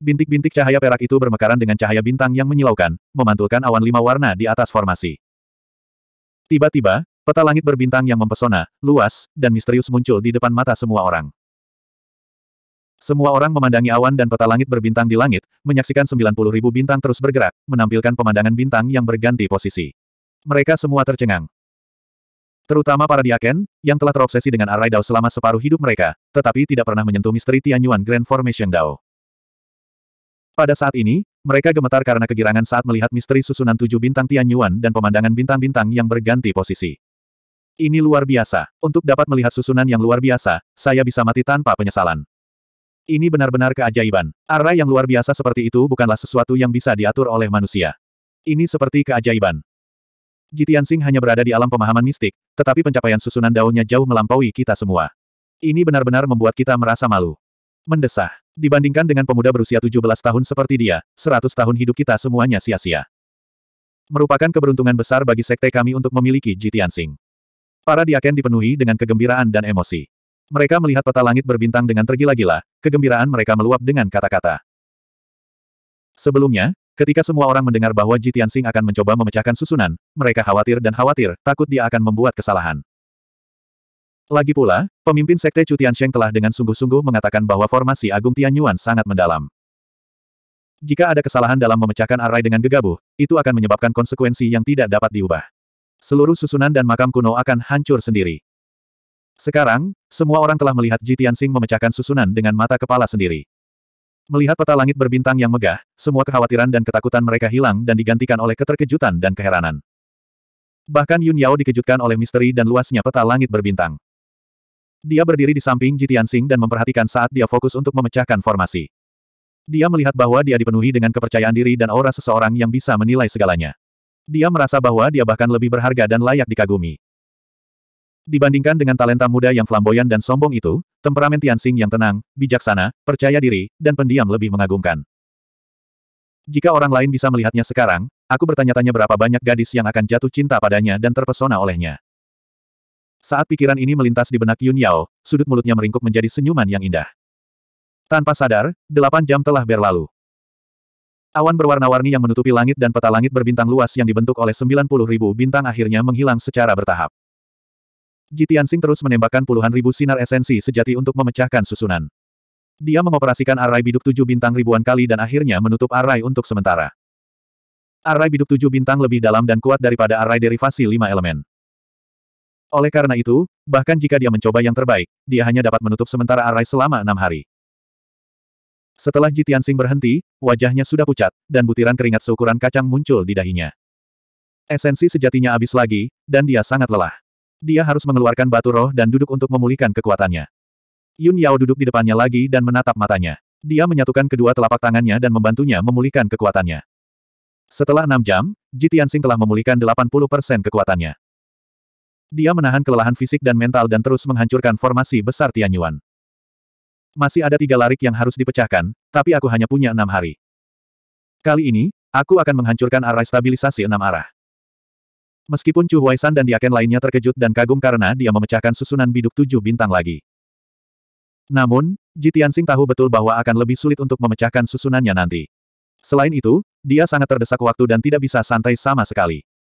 Bintik-bintik cahaya perak itu bermekaran dengan cahaya bintang yang menyilaukan, memantulkan awan lima warna di atas formasi. Tiba-tiba, peta langit berbintang yang mempesona, luas, dan misterius muncul di depan mata semua orang. Semua orang memandangi awan dan peta langit berbintang di langit, menyaksikan 90 ribu bintang terus bergerak, menampilkan pemandangan bintang yang berganti posisi. Mereka semua tercengang. Terutama para diaken, yang telah terobsesi dengan Arai Dao selama separuh hidup mereka, tetapi tidak pernah menyentuh misteri Tianyuan Grand Formation Dao. Pada saat ini, mereka gemetar karena kegirangan saat melihat misteri susunan tujuh bintang Tianyuan dan pemandangan bintang-bintang yang berganti posisi. Ini luar biasa. Untuk dapat melihat susunan yang luar biasa, saya bisa mati tanpa penyesalan. Ini benar-benar keajaiban. Arah yang luar biasa seperti itu bukanlah sesuatu yang bisa diatur oleh manusia. Ini seperti keajaiban. Jitian Sing hanya berada di alam pemahaman mistik, tetapi pencapaian susunan daunnya jauh melampaui kita semua. Ini benar-benar membuat kita merasa malu. Mendesah. Dibandingkan dengan pemuda berusia 17 tahun seperti dia, 100 tahun hidup kita semuanya sia-sia. Merupakan keberuntungan besar bagi sekte kami untuk memiliki Jitian Sing. Para diaken dipenuhi dengan kegembiraan dan emosi. Mereka melihat peta langit berbintang dengan tergila-gila, kegembiraan mereka meluap dengan kata-kata. Sebelumnya, ketika semua orang mendengar bahwa Jitian Sing akan mencoba memecahkan susunan, mereka khawatir dan khawatir, takut dia akan membuat kesalahan. Lagi pula, pemimpin Sekte Chu Sheng telah dengan sungguh-sungguh mengatakan bahwa formasi Agung Tianyuan sangat mendalam. Jika ada kesalahan dalam memecahkan arai dengan gegabah, itu akan menyebabkan konsekuensi yang tidak dapat diubah. Seluruh susunan dan makam kuno akan hancur sendiri. Sekarang, semua orang telah melihat Ji Tianxing memecahkan susunan dengan mata kepala sendiri. Melihat peta langit berbintang yang megah, semua kekhawatiran dan ketakutan mereka hilang dan digantikan oleh keterkejutan dan keheranan. Bahkan Yun Yao dikejutkan oleh misteri dan luasnya peta langit berbintang. Dia berdiri di samping Ji Tianxing dan memperhatikan saat dia fokus untuk memecahkan formasi. Dia melihat bahwa dia dipenuhi dengan kepercayaan diri dan aura seseorang yang bisa menilai segalanya. Dia merasa bahwa dia bahkan lebih berharga dan layak dikagumi. Dibandingkan dengan talenta muda yang flamboyan dan sombong itu, temperamen Tianxing yang tenang, bijaksana, percaya diri, dan pendiam lebih mengagumkan. Jika orang lain bisa melihatnya sekarang, aku bertanya-tanya berapa banyak gadis yang akan jatuh cinta padanya dan terpesona olehnya. Saat pikiran ini melintas di benak Yun Yao, sudut mulutnya meringkuk menjadi senyuman yang indah. Tanpa sadar, delapan jam telah berlalu. Awan berwarna-warni yang menutupi langit dan peta langit berbintang luas yang dibentuk oleh puluh ribu bintang akhirnya menghilang secara bertahap. Jitiansing terus menembakkan puluhan ribu sinar esensi sejati untuk memecahkan susunan. Dia mengoperasikan arai biduk tujuh bintang ribuan kali dan akhirnya menutup arai untuk sementara. Arai biduk tujuh bintang lebih dalam dan kuat daripada arai derivasi lima elemen. Oleh karena itu, bahkan jika dia mencoba yang terbaik, dia hanya dapat menutup sementara arai selama enam hari. Setelah Jitiansing berhenti, wajahnya sudah pucat, dan butiran keringat seukuran kacang muncul di dahinya. Esensi sejatinya habis lagi, dan dia sangat lelah. Dia harus mengeluarkan batu roh dan duduk untuk memulihkan kekuatannya. Yun Yao duduk di depannya lagi dan menatap matanya. Dia menyatukan kedua telapak tangannya dan membantunya memulihkan kekuatannya. Setelah enam jam, Ji Tianxing telah memulihkan 80% kekuatannya. Dia menahan kelelahan fisik dan mental dan terus menghancurkan formasi besar Tianyuan. Masih ada tiga larik yang harus dipecahkan, tapi aku hanya punya enam hari. Kali ini, aku akan menghancurkan arah stabilisasi enam arah. Meskipun Chu Huaisan dan Diaken lainnya terkejut dan kagum karena dia memecahkan susunan biduk tujuh bintang lagi. Namun, Tianxing tahu betul bahwa akan lebih sulit untuk memecahkan susunannya nanti. Selain itu, dia sangat terdesak waktu dan tidak bisa santai sama sekali.